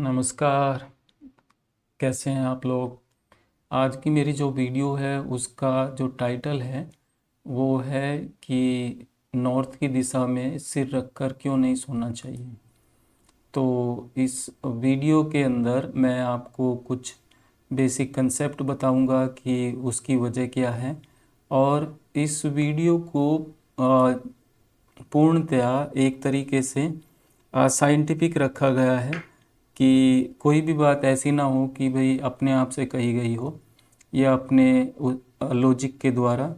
नमस्कार कैसे हैं आप लोग आज की मेरी जो वीडियो है उसका जो टाइटल है वो है कि नॉर्थ की दिशा में सिर रख कर क्यों नहीं सोना चाहिए तो इस वीडियो के अंदर मैं आपको कुछ बेसिक कंसेप्ट बताऊंगा कि उसकी वजह क्या है और इस वीडियो को पूर्णतया एक तरीके से साइंटिफिक रखा गया है कि कोई भी बात ऐसी ना हो कि भाई अपने आप से कही गई हो या अपने लॉजिक के द्वारा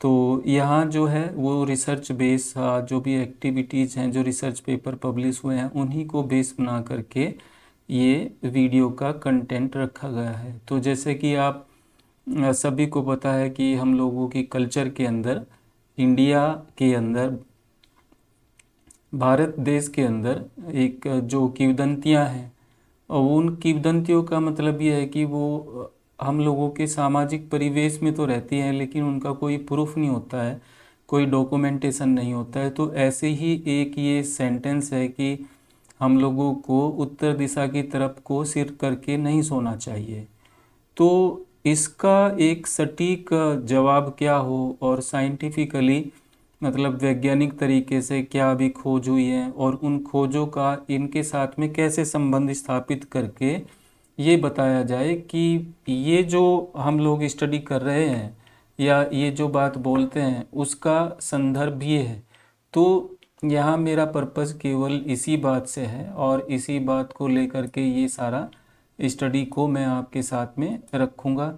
तो यहाँ जो है वो रिसर्च बेस हाँ, जो भी एक्टिविटीज़ हैं जो रिसर्च पेपर पब्लिश हुए हैं उन्हीं को बेस बना करके ये वीडियो का कंटेंट रखा गया है तो जैसे कि आप सभी को पता है कि हम लोगों की कल्चर के अंदर इंडिया के अंदर भारत देश के अंदर एक जो किवदंतियाँ हैं और उन किवदंतियों का मतलब ये है कि वो हम लोगों के सामाजिक परिवेश में तो रहती हैं लेकिन उनका कोई प्रूफ नहीं होता है कोई डॉक्यूमेंटेशन नहीं होता है तो ऐसे ही एक ये सेंटेंस है कि हम लोगों को उत्तर दिशा की तरफ को सिर करके नहीं सोना चाहिए तो इसका एक सटीक जवाब क्या हो और साइंटिफिकली मतलब वैज्ञानिक तरीके से क्या भी खोज हुई है और उन खोजों का इनके साथ में कैसे संबंध स्थापित करके ये बताया जाए कि ये जो हम लोग स्टडी कर रहे हैं या ये जो बात बोलते हैं उसका संदर्भ ये है तो यहाँ मेरा पर्पस केवल इसी बात से है और इसी बात को लेकर के ये सारा स्टडी को मैं आपके साथ में रखूँगा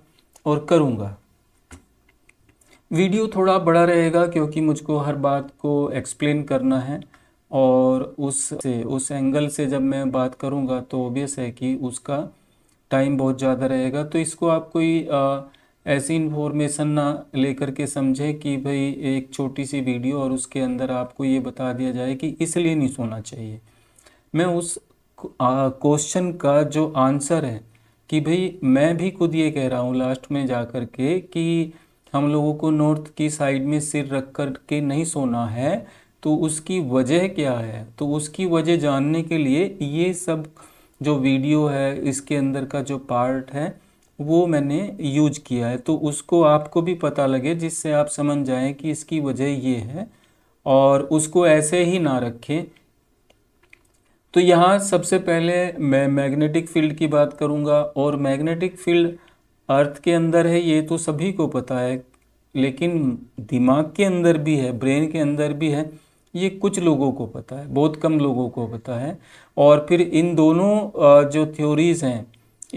और करूँगा वीडियो थोड़ा बड़ा रहेगा क्योंकि मुझको हर बात को एक्सप्लेन करना है और उस से उस एंगल से जब मैं बात करूँगा तो ओबियस है कि उसका टाइम बहुत ज़्यादा रहेगा तो इसको आप कोई आ, ऐसी इन्फॉर्मेशन ना लेकर के समझें कि भाई एक छोटी सी वीडियो और उसके अंदर आपको ये बता दिया जाए कि इसलिए नहीं सोना चाहिए मैं उस क्वेश्चन का जो आंसर है कि भाई मैं भी खुद ये कह रहा हूँ लास्ट में जा कर के कि हम लोगों को नॉर्थ की साइड में सिर रख कर के नहीं सोना है तो उसकी वजह क्या है तो उसकी वजह जानने के लिए ये सब जो वीडियो है इसके अंदर का जो पार्ट है वो मैंने यूज किया है तो उसको आपको भी पता लगे जिससे आप समझ जाएं कि इसकी वजह ये है और उसको ऐसे ही ना रखें तो यहाँ सबसे पहले मैं मैग्नेटिक फील्ड की बात करूँगा और मैग्नेटिक फील्ड अर्थ के अंदर है ये तो सभी को पता है लेकिन दिमाग के अंदर भी है ब्रेन के अंदर भी है ये कुछ लोगों को पता है बहुत कम लोगों को पता है और फिर इन दोनों जो थ्योरीज़ हैं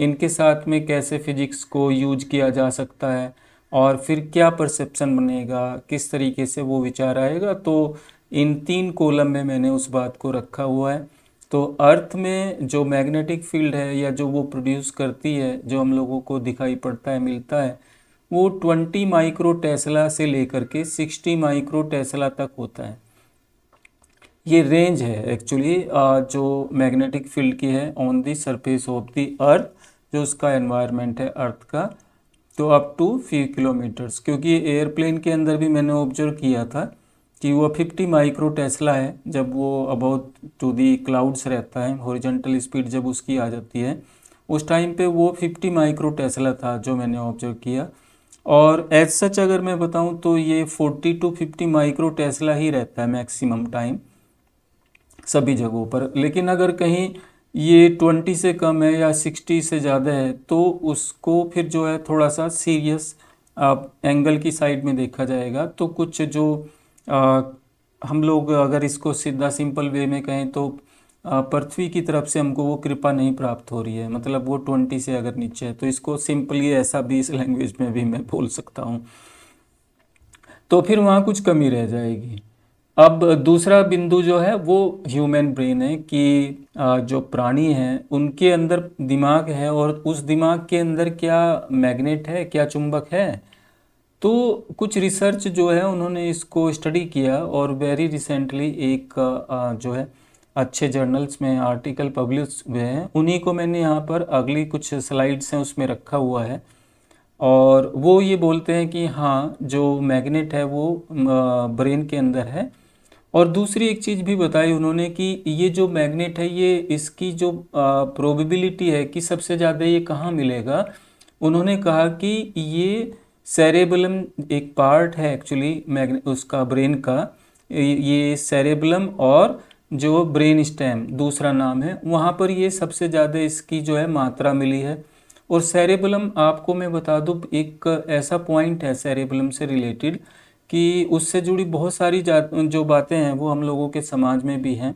इनके साथ में कैसे फिजिक्स को यूज किया जा सकता है और फिर क्या परसेप्शन बनेगा किस तरीके से वो विचार आएगा तो इन तीन कॉलम में मैंने उस बात को रखा हुआ है तो अर्थ में जो मैग्नेटिक फील्ड है या जो वो प्रोड्यूस करती है जो हम लोगों को दिखाई पड़ता है मिलता है वो 20 माइक्रो टेस्ला से लेकर के 60 माइक्रो टेस्ला तक होता है ये रेंज है एक्चुअली जो मैग्नेटिक फील्ड की है on the surface of the earth जो उसका एनवायरनमेंट है अर्थ का तो अप टू फ्यू किलोमीटर्स क्योंकि एयरप्लेन के अंदर भी मैंने ऑब्जर्व किया था कि वो 50 माइक्रो टेस्ला है जब वो अबाउट टू दी क्लाउड्स रहता है हॉरिजेंटल स्पीड जब उसकी आ जाती है उस टाइम पे वो 50 माइक्रो टेस्ला था जो मैंने ऑब्जर्व किया और एज सच अगर मैं बताऊं तो ये 40 टू 50 माइक्रो टेस्ला ही रहता है मैक्सिमम टाइम सभी जगहों पर लेकिन अगर कहीं ये 20 से कम है या 60 से ज़्यादा है तो उसको फिर जो है थोड़ा सा सीरियस आप एंगल की साइड में देखा जाएगा तो कुछ जो हम लोग अगर इसको सीधा सिंपल वे में कहें तो पृथ्वी की तरफ से हमको वो कृपा नहीं प्राप्त हो रही है मतलब वो ट्वेंटी से अगर नीचे है तो इसको सिंपली ऐसा भी इस लैंग्वेज में भी मैं बोल सकता हूँ तो फिर वहाँ कुछ कमी रह जाएगी अब दूसरा बिंदु जो है वो ह्यूमन ब्रेन है कि जो प्राणी हैं उनके अंदर दिमाग है और उस दिमाग के अंदर क्या मैग्नेट है क्या चुंबक है तो कुछ रिसर्च जो है उन्होंने इसको स्टडी किया और वेरी रिसेंटली एक जो है अच्छे जर्नल्स में आर्टिकल पब्लिश हुए हैं उन्हीं को मैंने यहाँ पर अगली कुछ स्लाइड्स हैं उसमें रखा हुआ है और वो ये बोलते हैं कि हाँ जो मैग्नेट है वो ब्रेन के अंदर है और दूसरी एक चीज़ भी बताई उन्होंने कि ये जो मैग्नेट है ये इसकी जो प्रोबेबिलिटी है कि सबसे ज़्यादा ये कहाँ मिलेगा उन्होंने कहा कि ये सेरेबलम एक पार्ट है एक्चुअली उसका ब्रेन का ये सेरेबलम और जो ब्रेन स्टेम दूसरा नाम है वहाँ पर ये सबसे ज़्यादा इसकी जो है मात्रा मिली है और सेरेबलम आपको मैं बता दूँ एक ऐसा पॉइंट है सेरेबलम से रिलेटेड कि उससे जुड़ी बहुत सारी जा जो बातें हैं वो हम लोगों के समाज में भी हैं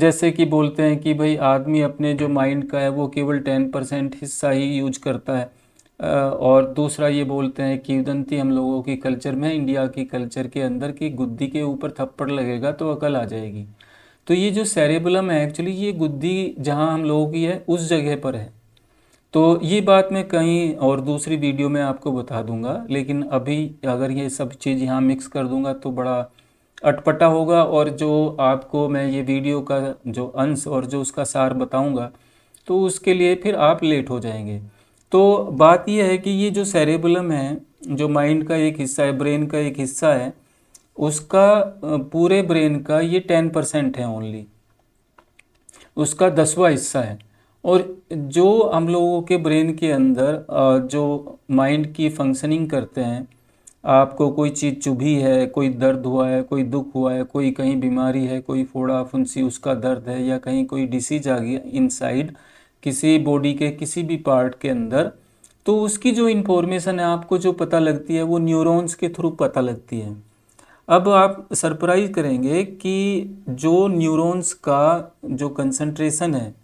जैसे कि बोलते हैं कि भाई आदमी अपने जो माइंड का है वो केवल टेन परसेंट हिस्सा ही यूज करता है और दूसरा ये बोलते हैं किवदंती हम लोगों की कल्चर में इंडिया की कल्चर के अंदर की गुद्दी के ऊपर थप्पड़ लगेगा तो अकल आ जाएगी तो ये जो सेरेबुलम है एक्चुअली ये गुद्दी जहाँ हम लोगों की है उस जगह पर है तो ये बात मैं कहीं और दूसरी वीडियो में आपको बता दूंगा लेकिन अभी अगर ये सब चीज़ यहाँ मिक्स कर दूंगा तो बड़ा अटपटा होगा और जो आपको मैं ये वीडियो का जो अंश और जो उसका सार बताऊंगा तो उसके लिए फिर आप लेट हो जाएंगे तो बात यह है कि ये जो सेरेबुलम है जो माइंड का एक हिस्सा है ब्रेन का एक हिस्सा है उसका पूरे ब्रेन का ये टेन परसेंट है ओनली उसका दसवा हिस्सा है और जो हम लोगों के ब्रेन के अंदर जो माइंड की फंक्शनिंग करते हैं आपको कोई चीज़ चुभी है कोई दर्द हुआ है कोई दुख हुआ है कोई कहीं बीमारी है कोई फोड़ा फुंसी उसका दर्द है या कहीं कोई डिसीज आ गया इनसाइड किसी बॉडी के किसी भी पार्ट के अंदर तो उसकी जो इन्फॉर्मेशन है आपको जो पता लगती है वो न्यूरॉन्स के थ्रू पता लगती है अब आप सरप्राइज करेंगे कि जो न्यूरॉन्स का जो कंसंट्रेशन है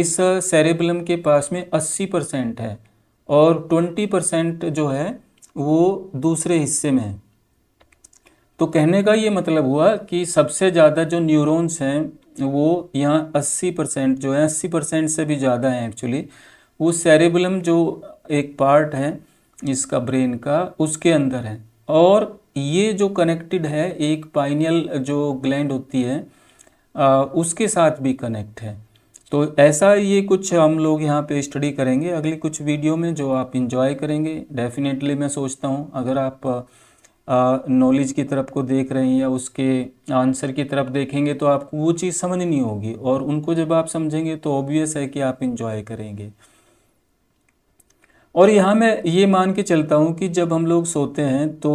इस सेरेबलम के पास में 80 परसेंट है और 20 परसेंट जो है वो दूसरे हिस्से में है तो कहने का ये मतलब हुआ कि सबसे ज़्यादा जो न्यूरॉन्स हैं वो यहाँ 80 परसेंट जो है 80 परसेंट से भी ज़्यादा है एक्चुअली वो सेरेबलम जो एक पार्ट है इसका ब्रेन का उसके अंदर है और ये जो कनेक्टेड है एक पाइनियल जो ग्लैंड होती है आ, उसके साथ भी कनेक्ट है तो ऐसा ये कुछ हम लोग यहाँ पे स्टडी करेंगे अगली कुछ वीडियो में जो आप इन्जॉय करेंगे डेफिनेटली मैं सोचता हूँ अगर आप नॉलेज की तरफ को देख रहे हैं या उसके आंसर की तरफ देखेंगे तो आपको वो चीज़ समझनी होगी और उनको जब आप समझेंगे तो ऑब्वियस है कि आप इन्जॉय करेंगे और यहाँ मैं ये मान के चलता हूँ कि जब हम लोग सोते हैं तो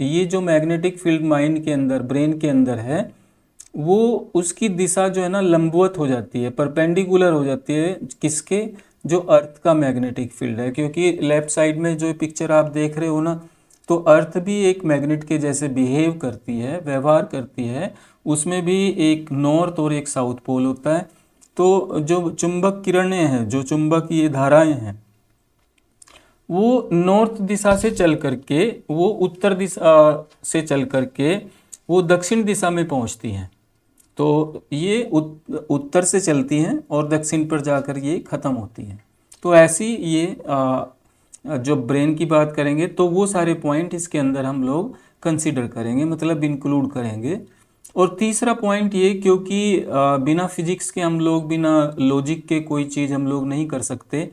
ये जो मैग्नेटिक फील्ड माइंड के अंदर ब्रेन के अंदर है वो उसकी दिशा जो है ना लंबवत हो जाती है परपेंडिकुलर हो जाती है किसके जो अर्थ का मैग्नेटिक फील्ड है क्योंकि लेफ़्ट साइड में जो पिक्चर आप देख रहे हो ना तो अर्थ भी एक मैग्नेट के जैसे बिहेव करती है व्यवहार करती है उसमें भी एक नॉर्थ और एक साउथ पोल होता है तो जो चुंबक किरणें हैं जो चुंबक ये धाराएं हैं वो नॉर्थ दिशा से चल करके वो उत्तर दिशा से चल करके वो दक्षिण दिशा में पहुंचती हैं तो ये उत, उत्तर से चलती हैं और दक्षिण पर जाकर ये ख़त्म होती हैं तो ऐसी ये आ, जो ब्रेन की बात करेंगे तो वो सारे पॉइंट इसके अंदर हम लोग कंसिडर करेंगे मतलब इंक्लूड करेंगे और तीसरा पॉइंट ये क्योंकि बिना फिजिक्स के हम लोग बिना लॉजिक के कोई चीज़ हम लोग नहीं कर सकते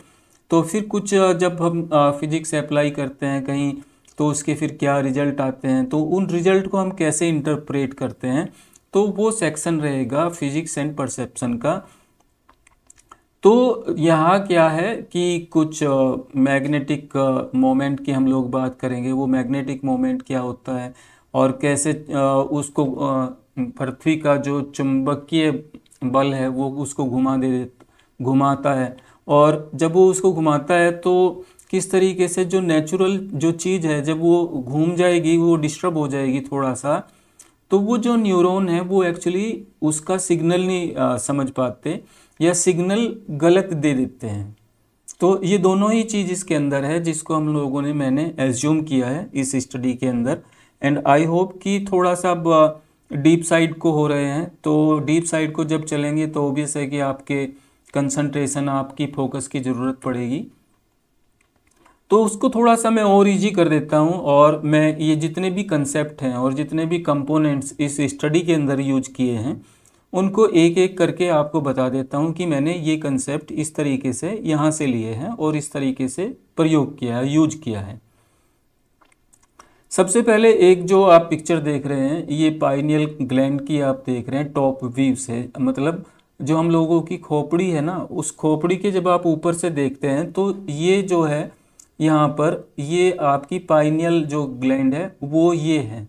तो फिर कुछ जब हम फिजिक्स अप्लाई करते हैं कहीं तो उसके फिर क्या रिजल्ट आते हैं तो उन रिजल्ट को हम कैसे इंटरप्रेट करते हैं तो वो सेक्शन रहेगा फिजिक्स एंड परसेप्शन का तो यहाँ क्या है कि कुछ मैग्नेटिक मोमेंट की हम लोग बात करेंगे वो मैग्नेटिक मोमेंट क्या होता है और कैसे uh, उसको पृथ्वी का जो चुंबकीय बल है वो उसको घुमा दे घुमाता है और जब वो उसको घुमाता है तो किस तरीके से जो नेचुरल जो चीज़ है जब वो घूम जाएगी वो डिस्टर्ब हो जाएगी थोड़ा सा तो वो जो न्यूरॉन है वो एक्चुअली उसका सिग्नल नहीं आ, समझ पाते या सिग्नल गलत दे देते हैं तो ये दोनों ही चीज़ इसके अंदर है जिसको हम लोगों ने मैंने एज्यूम किया है इस स्टडी के अंदर एंड आई होप कि थोड़ा सा अब डीप साइड को हो रहे हैं तो डीप साइड को जब चलेंगे तो ओबियस है कि आपके कंसंट्रेशन आपकी फोकस की ज़रूरत पड़ेगी तो उसको थोड़ा सा मैं और ईजी कर देता हूँ और मैं ये जितने भी कंसेप्ट हैं और जितने भी कंपोनेंट्स इस स्टडी के अंदर यूज किए हैं उनको एक एक करके आपको बता देता हूँ कि मैंने ये कंसेप्ट इस तरीके से यहाँ से लिए हैं और इस तरीके से प्रयोग किया है यूज किया है सबसे पहले एक जो आप पिक्चर देख रहे हैं ये पाइनियल ग्लैंड की आप देख रहे हैं टॉप व्यू से मतलब जो हम लोगों की खोपड़ी है ना उस खोपड़ी के जब आप ऊपर से देखते हैं तो ये जो है यहाँ पर ये आपकी पाइनियल जो ग्लैंड है वो ये है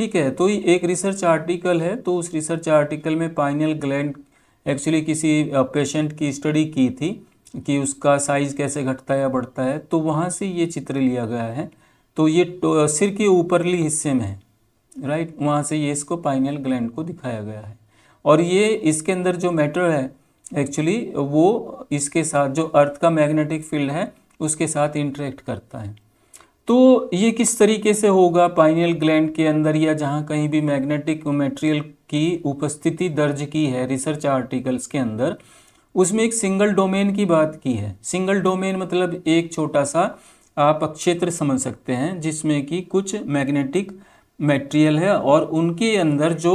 ठीक है तो एक रिसर्च आर्टिकल है तो उस रिसर्च आर्टिकल में पाइनल ग्लैंड एक्चुअली किसी पेशेंट की स्टडी की थी कि उसका साइज कैसे घटता है या बढ़ता है तो वहाँ से ये चित्र लिया गया है तो ये तो सिर के ऊपरली हिस्से में है राइट वहाँ से ये इसको पाइनल ग्लैंड को दिखाया गया है और ये इसके अंदर जो मैटर है एक्चुअली वो इसके साथ जो अर्थ का मैग्नेटिक फील्ड है उसके साथ इंटरेक्ट करता है तो ये किस तरीके से होगा पाइनियल ग्लैंड के अंदर या जहाँ कहीं भी मैग्नेटिक मटेरियल की उपस्थिति दर्ज की है रिसर्च आर्टिकल्स के अंदर उसमें एक सिंगल डोमेन की बात की है सिंगल डोमेन मतलब एक छोटा सा आप क्षेत्र समझ सकते हैं जिसमें कि कुछ मैग्नेटिक मटेरियल है और उनके अंदर जो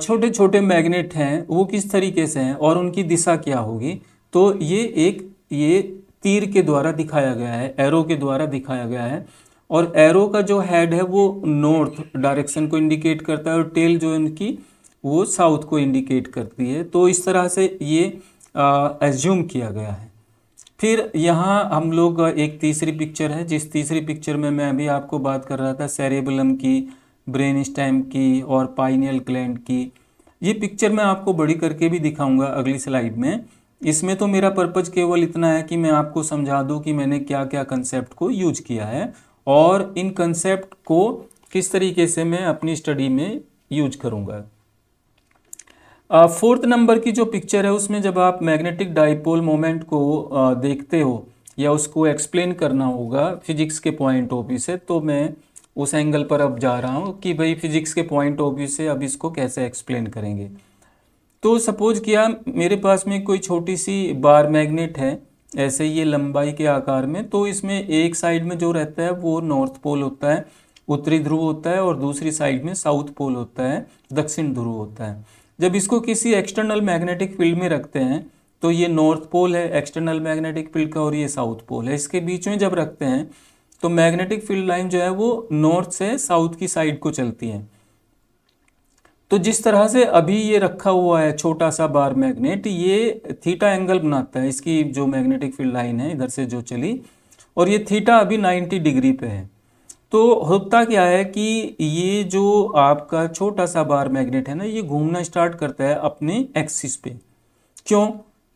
छोटे छोटे मैग्नेट हैं वो किस तरीके से हैं और उनकी दिशा क्या होगी तो ये एक ये तीर के द्वारा दिखाया गया है एरो के द्वारा दिखाया गया है और एरो का जो हेड है वो नॉर्थ डायरेक्शन को इंडिकेट करता है और टेल जो इनकी वो साउथ को इंडिकेट करती है तो इस तरह से ये एज्यूम किया गया है फिर यहाँ हम लोग एक तीसरी पिक्चर है जिस तीसरी पिक्चर में मैं अभी आपको बात कर रहा था सेरेबलम की ब्रेन स्टैम की और पाइनियल ग्लैंड की ये पिक्चर मैं आपको बड़ी करके भी दिखाऊंगा अगली स्लाइड में इसमें तो मेरा पर्पज़ केवल इतना है कि मैं आपको समझा दूँ कि मैंने क्या क्या कंसेप्ट को यूज किया है और इन कंसेप्ट को किस तरीके से मैं अपनी स्टडी में यूज करूँगा फोर्थ नंबर की जो पिक्चर है उसमें जब आप मैग्नेटिक डाइपोल मोमेंट को uh, देखते हो या उसको एक्सप्लेन करना होगा फिजिक्स के पॉइंट ऑफ व्यू से तो मैं उस एंगल पर अब जा रहा हूँ कि भाई फिजिक्स के पॉइंट ऑफ व्यू से अब इसको कैसे एक्सप्लेन करेंगे तो सपोज किया मेरे पास में कोई छोटी सी बार मैग्नेट है ऐसे ये लंबाई के आकार में तो इसमें एक साइड में जो रहता है वो नॉर्थ पोल होता है उत्तरी ध्रुव होता है और दूसरी साइड में साउथ पोल होता है दक्षिण ध्रुव होता है जब इसको किसी एक्सटर्नल मैग्नेटिक फील्ड में रखते हैं तो ये नॉर्थ पोल है एक्सटर्नल मैग्नेटिक फील्ड का और ये साउथ पोल है इसके बीच में जब रखते हैं तो मैग्नेटिक फील्ड लाइन जो है वो नॉर्थ से साउथ की साइड को चलती है तो जिस तरह से अभी ये रखा हुआ है छोटा सा बार मैग्नेट ये थीटा एंगल बनाता है इसकी जो मैग्नेटिक फील्ड लाइन है इधर से जो चली और ये थीटा अभी 90 डिग्री पे है तो होता क्या है कि ये जो आपका छोटा सा बार मैग्नेट है ना ये घूमना स्टार्ट करता है अपने एक्सिस पे क्यों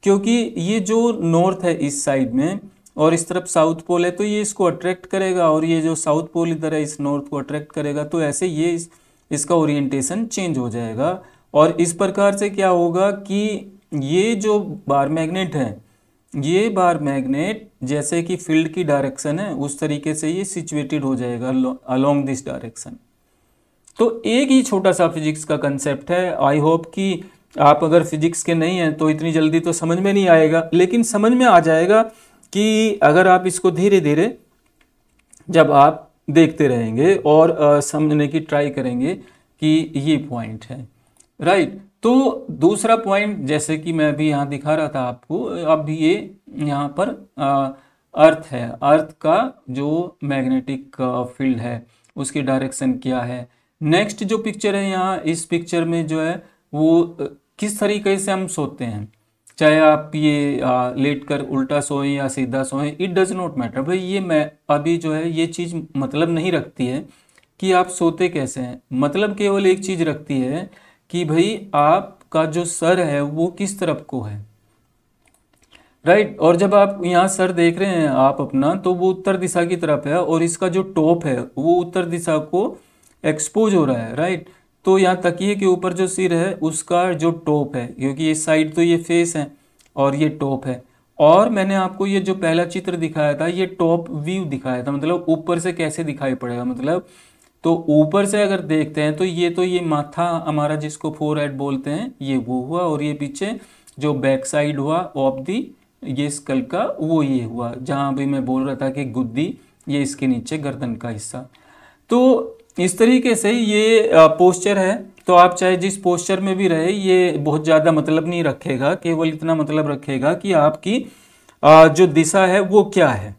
क्योंकि ये जो नॉर्थ है इस साइड में और इस तरफ साउथ पोल है तो ये इसको अट्रैक्ट करेगा और ये जो साउथ पोल इधर है इस नॉर्थ को अट्रैक्ट करेगा तो ऐसे ये इस इसका ओरिएंटेशन चेंज हो जाएगा और इस प्रकार से क्या होगा कि ये जो बार मैग्नेट है ये बार मैग्नेट जैसे कि फील्ड की डायरेक्शन है उस तरीके से ये सिचुएटेड हो जाएगा अलोंग दिस डायरेक्शन तो एक ही छोटा सा फिजिक्स का कंसेप्ट है आई होप कि आप अगर फिजिक्स के नहीं हैं तो इतनी जल्दी तो समझ में नहीं आएगा लेकिन समझ में आ जाएगा कि अगर आप इसको धीरे धीरे जब आप देखते रहेंगे और समझने की ट्राई करेंगे कि ये पॉइंट है राइट तो दूसरा पॉइंट जैसे कि मैं अभी यहाँ दिखा रहा था आपको अब ये यहाँ पर अर्थ है अर्थ का जो मैग्नेटिक फील्ड है उसकी डायरेक्शन क्या है नेक्स्ट जो पिक्चर है यहाँ इस पिक्चर में जो है वो किस तरीके से हम सोते हैं चाहे आप ये लेट कर उल्टा सोएं या सीधा सोएं इट डज़ नॉट मैटर भाई ये मैं अभी जो है ये चीज़ मतलब नहीं रखती है कि आप सोते कैसे हैं मतलब केवल एक चीज़ रखती है कि भाई आपका जो सर है वो किस तरफ को है राइट right? और जब आप यहाँ सर देख रहे हैं आप अपना तो वो उत्तर दिशा की तरफ है और इसका जो टॉप है वो उत्तर दिशा को एक्सपोज हो रहा है राइट right? तो यहाँ तकिए के ऊपर जो सिर है उसका जो टॉप है क्योंकि इस साइड तो ये फेस है और ये टॉप है और मैंने आपको ये जो पहला चित्र दिखाया था ये टॉप व्यू दिखाया था मतलब ऊपर से कैसे दिखाई पड़ेगा मतलब तो ऊपर से अगर देखते हैं तो ये तो ये माथा हमारा जिसको फोर हेड बोलते हैं ये वो हुआ और ये पीछे जो बैक साइड हुआ ऑफ दी ये स्कल का वो ये हुआ जहाँ अभी मैं बोल रहा था कि गुद्दी ये इसके नीचे गर्दन का हिस्सा तो इस तरीके से ये पोस्चर है तो आप चाहे जिस पोस्चर में भी रहे ये बहुत ज़्यादा मतलब नहीं रखेगा केवल इतना मतलब रखेगा कि आपकी जो दिशा है वो क्या है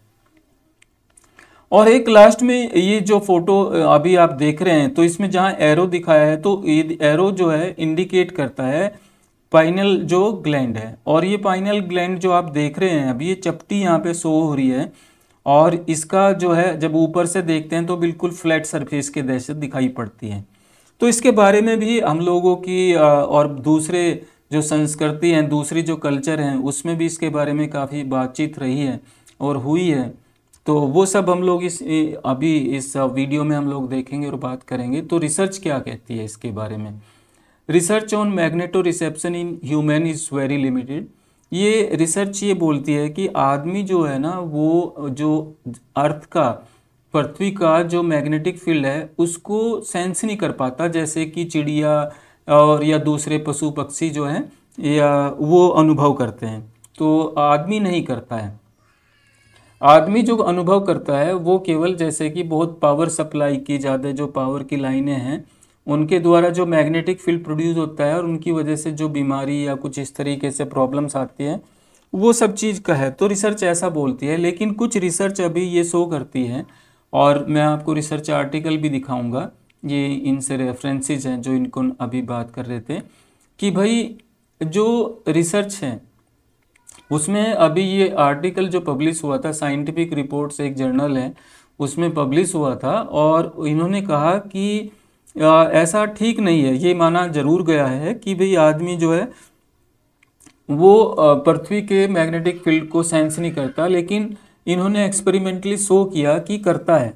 और एक लास्ट में ये जो फोटो अभी आप देख रहे हैं तो इसमें जहाँ एरो दिखाया है तो ये एरो जो है इंडिकेट करता है पाइनल जो ग्लैंड है और ये पाइनल ग्लैंड जो आप देख रहे हैं अभी ये चपटी यहाँ पे शो हो रही है और इसका जो है जब ऊपर से देखते हैं तो बिल्कुल फ्लैट सरफेस की दहशत दिखाई पड़ती है तो इसके बारे में भी हम लोगों की और दूसरे जो संस्कृति हैं दूसरी जो कल्चर हैं उसमें भी इसके बारे में काफ़ी बातचीत रही है और हुई है तो वो सब हम लोग इस अभी इस वीडियो में हम लोग देखेंगे और बात करेंगे तो रिसर्च क्या कहती है इसके बारे में research on magnetoreception in human is very limited ये रिसर्च ये बोलती है कि आदमी जो है ना वो जो अर्थ का पृथ्वी का जो मैग्नेटिक फील्ड है उसको सेंस नहीं कर पाता जैसे कि चिड़िया और या दूसरे पशु पक्षी जो हैं या वो अनुभव करते हैं तो आदमी नहीं करता है आदमी जो अनुभव करता है वो केवल जैसे कि बहुत पावर सप्लाई की ज़्यादा जो पावर की लाइनें हैं उनके द्वारा जो मैग्नेटिक फील्ड प्रोड्यूस होता है और उनकी वजह से जो बीमारी या कुछ इस तरीके से प्रॉब्लम्स आती हैं वो सब चीज़ का है तो रिसर्च ऐसा बोलती है लेकिन कुछ रिसर्च अभी ये शो करती है और मैं आपको रिसर्च आर्टिकल भी दिखाऊंगा ये इनसे रेफरेंसेज हैं जो इनको अभी बात कर रहे थे कि भाई जो रिसर्च है उसमें अभी ये आर्टिकल जो पब्लिश हुआ था साइंटिफिक रिपोर्ट्स एक जर्नल है उसमें पब्लिश हुआ था और इन्होंने कहा कि ऐसा ठीक नहीं है ये माना जरूर गया है कि भाई आदमी जो है वो पृथ्वी के मैग्नेटिक फील्ड को सेंस नहीं करता लेकिन इन्होंने एक्सपेरिमेंटली शो किया कि करता है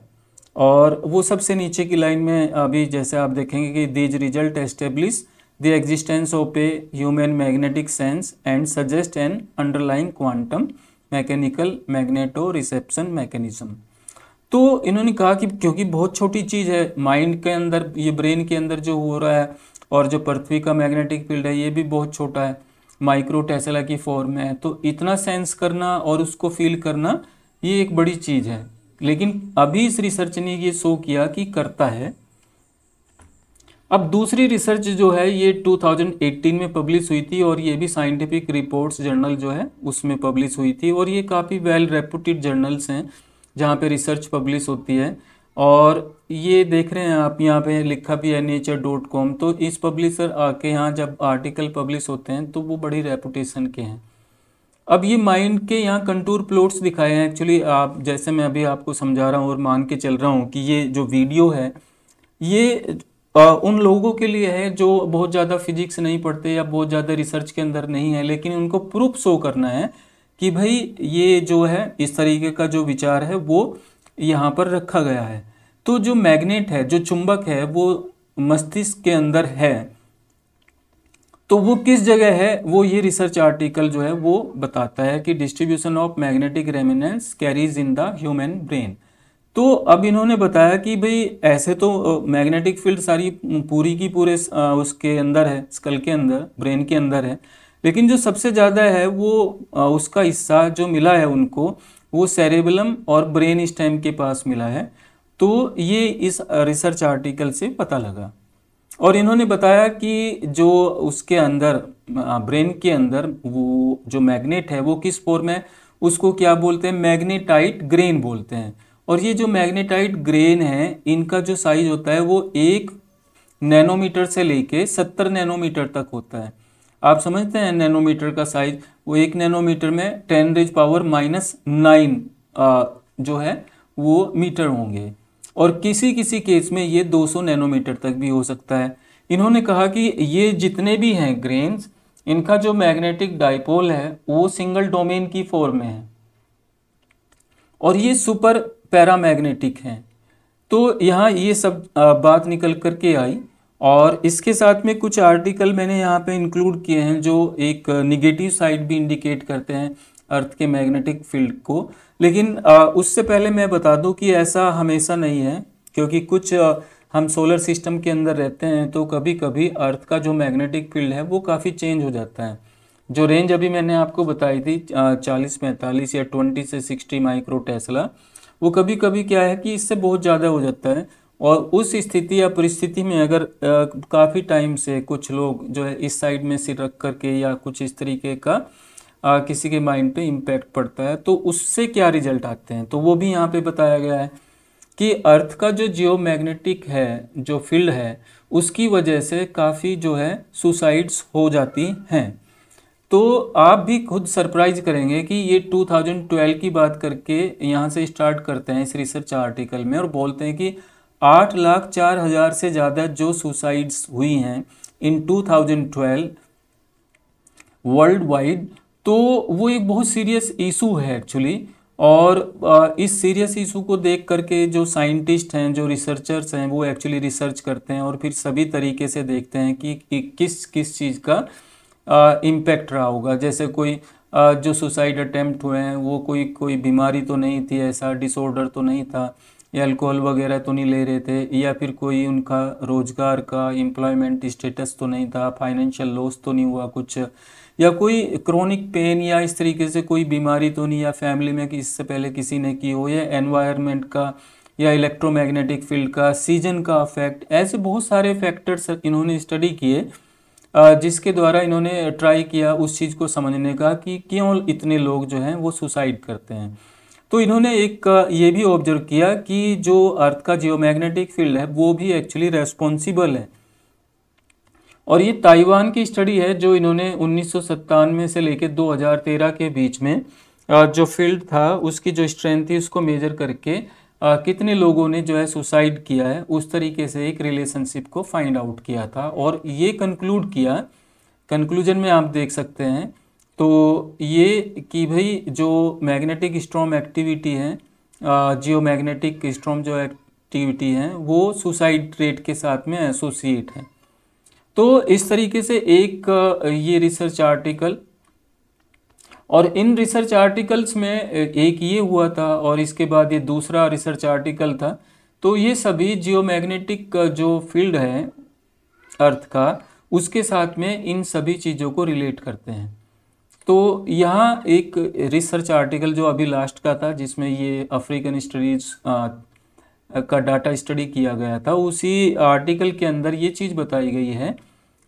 और वो सबसे नीचे की लाइन में अभी जैसे आप देखेंगे कि these result establish the existence of a human magnetic sense and suggest an underlying quantum mechanical magnetoreception mechanism तो इन्होंने कहा कि क्योंकि बहुत छोटी चीज़ है माइंड के अंदर ये ब्रेन के अंदर जो हो रहा है और जो पृथ्वी का मैग्नेटिक फील्ड है ये भी बहुत छोटा है माइक्रो टेसला की फॉर्म में है तो इतना सेंस करना और उसको फील करना ये एक बड़ी चीज़ है लेकिन अभी इस रिसर्च ने ये शो किया कि करता है अब दूसरी रिसर्च जो है ये 2018 में पब्लिश हुई थी और ये भी साइंटिफिक रिपोर्ट्स जर्नल जो है उसमें पब्लिश हुई थी और ये काफ़ी वेल रेपूटेड जर्नल्स हैं जहाँ पे रिसर्च पब्लिश होती है और ये देख रहे हैं आप यहाँ पे लिखा भी है नेचर डॉट कॉम तो इस पब्लिशर आके यहाँ जब आर्टिकल पब्लिश होते हैं तो वो बड़ी रेपुटेशन के हैं अब ये माइंड के यहाँ कंटूर प्लॉट्स दिखाए हैं एक्चुअली आप जैसे मैं अभी आपको समझा रहा हूँ और मान के चल रहा हूँ कि ये जो वीडियो है ये आ, उन लोगों के लिए है जो बहुत ज़्यादा फिजिक्स नहीं पढ़ते या बहुत ज़्यादा रिसर्च के अंदर नहीं है लेकिन उनको प्रूफ शो करना है कि भाई ये जो है इस तरीके का जो विचार है वो यहाँ पर रखा गया है तो जो मैग्नेट है जो चुंबक है वो मस्तिष्क के अंदर है तो वो किस जगह है वो ये रिसर्च आर्टिकल जो है वो बताता है कि distribution of magnetic remanence carries in the human brain तो अब इन्होंने बताया कि भाई ऐसे तो मैग्नेटिक फील्ड सारी पूरी की पूरे उसके अंदर है स्कल के अंदर ब्रेन के अंदर है लेकिन जो सबसे ज़्यादा है वो उसका हिस्सा जो मिला है उनको वो सेरेबलम और ब्रेन स्टेम के पास मिला है तो ये इस रिसर्च आर्टिकल से पता लगा और इन्होंने बताया कि जो उसके अंदर ब्रेन के अंदर वो जो मैग्नेट है वो किस पोर में उसको क्या बोलते हैं मैग्नेटाइट ग्रेन बोलते हैं और ये जो मैग्नेटाइट ग्रेन है इनका जो साइज होता है वो एक नैनोमीटर से लेके सत्तर नैनोमीटर तक होता है आप समझते हैं नैनोमीटर का साइज वो एक नैनोमीटर में ten raise power minus nine जो है वो मीटर होंगे और किसी किसी केस में ये 200 नैनोमीटर तक भी हो सकता है इन्होंने कहा कि ये जितने भी हैं ग्रेन्स इनका जो मैग्नेटिक डाइपोल है वो सिंगल डोमेन की फॉर्म में है और ये सुपर पैरामैग्नेटिक हैं तो यहाँ ये सब बात निकल करके आई और इसके साथ में कुछ आर्टिकल मैंने यहाँ पे इंक्लूड किए हैं जो एक निगेटिव साइड भी इंडिकेट करते हैं अर्थ के मैग्नेटिक फील्ड को लेकिन उससे पहले मैं बता दूं कि ऐसा हमेशा नहीं है क्योंकि कुछ हम सोलर सिस्टम के अंदर रहते हैं तो कभी कभी अर्थ का जो मैग्नेटिक फील्ड है वो काफ़ी चेंज हो जाता है जो रेंज अभी मैंने आपको बताई थी चालीस पैंतालीस या ट्वेंटी से सिक्सटी माइक्रो टेस्ला वो कभी कभी क्या है कि इससे बहुत ज़्यादा हो जाता है और उस स्थिति या परिस्थिति में अगर काफ़ी टाइम से कुछ लोग जो है इस साइड में सिर रख करके या कुछ इस तरीके का आ, किसी के माइंड पे इम्पैक्ट पड़ता है तो उससे क्या रिजल्ट आते हैं तो वो भी यहाँ पे बताया गया है कि अर्थ का जो जियो मैग्नेटिक है जो फील्ड है उसकी वजह से काफ़ी जो है सुसाइड्स हो जाती हैं तो आप भी खुद सरप्राइज करेंगे कि ये 2012 की बात करके यहाँ से स्टार्ट करते हैं इस रिसर्च आर्टिकल में और बोलते हैं कि आठ लाख चार हज़ार से ज़्यादा जो सुसाइड्स हुई हैं इन 2012 वर्ल्ड वाइड तो वो एक बहुत सीरियस इशू है एक्चुअली और इस सीरियस इशू को देख करके जो साइंटिस्ट हैं जो रिसर्चर्स हैं वो एक्चुअली रिसर्च करते हैं और फिर सभी तरीके से देखते हैं कि, कि किस किस चीज़ का इम्पैक्ट रहा होगा जैसे कोई आ, जो सुसाइड अटैम्प्ट हुए हैं वो कोई कोई बीमारी तो नहीं थी ऐसा डिसऑर्डर तो नहीं था या अल्कोहल वगैरह तो नहीं ले रहे थे या फिर कोई उनका रोजगार का एम्प्लॉयमेंट स्टेटस तो नहीं था फाइनेंशियल लॉस तो नहीं हुआ कुछ या कोई क्रोनिक पेन या इस तरीके से कोई बीमारी तो नहीं या फैमिली में कि इससे पहले किसी ने की हो या एनवायरनमेंट का या इलेक्ट्रोमैग्नेटिक फील्ड का सीजन का अफेक्ट ऐसे बहुत सारे फैक्टर्स इन्होंने स्टडी किए जिसके द्वारा इन्होंने ट्राई किया उस चीज़ को समझने का कि क्यों इतने लोग जो हैं वो सुसाइड करते हैं तो इन्होंने एक ये भी ऑब्जर्व किया कि जो अर्थ का जियोमैग्नेटिक फील्ड है वो भी एक्चुअली रेस्पॉन्सिबल है और ये ताइवान की स्टडी है जो इन्होंने उन्नीस में से लेकर 2013 के बीच में जो फील्ड था उसकी जो स्ट्रेंथ थी उसको मेजर करके कितने लोगों ने जो है सुसाइड किया है उस तरीके से एक रिलेशनशिप को फाइंड आउट किया था और ये कंक्लूड किया कंक्लूजन में आप देख सकते हैं तो ये कि भाई जो मैग्नेटिक स्ट्रॉम एक्टिविटी है जियो मैग्नेटिक स्ट्रॉम जो एक्टिविटी है वो सुसाइड रेट के साथ में एसोसिएट है तो इस तरीके से एक ये रिसर्च आर्टिकल और इन रिसर्च आर्टिकल्स में एक ये हुआ था और इसके बाद ये दूसरा रिसर्च आर्टिकल था तो ये सभी मैग्नेटिक जो फील्ड है अर्थ का उसके साथ में इन सभी चीज़ों को रिलेट करते हैं तो यहाँ एक रिसर्च आर्टिकल जो अभी लास्ट का था जिसमें ये अफ्रीकन स्टडीज का डाटा स्टडी किया गया था उसी आर्टिकल के अंदर ये चीज़ बताई गई है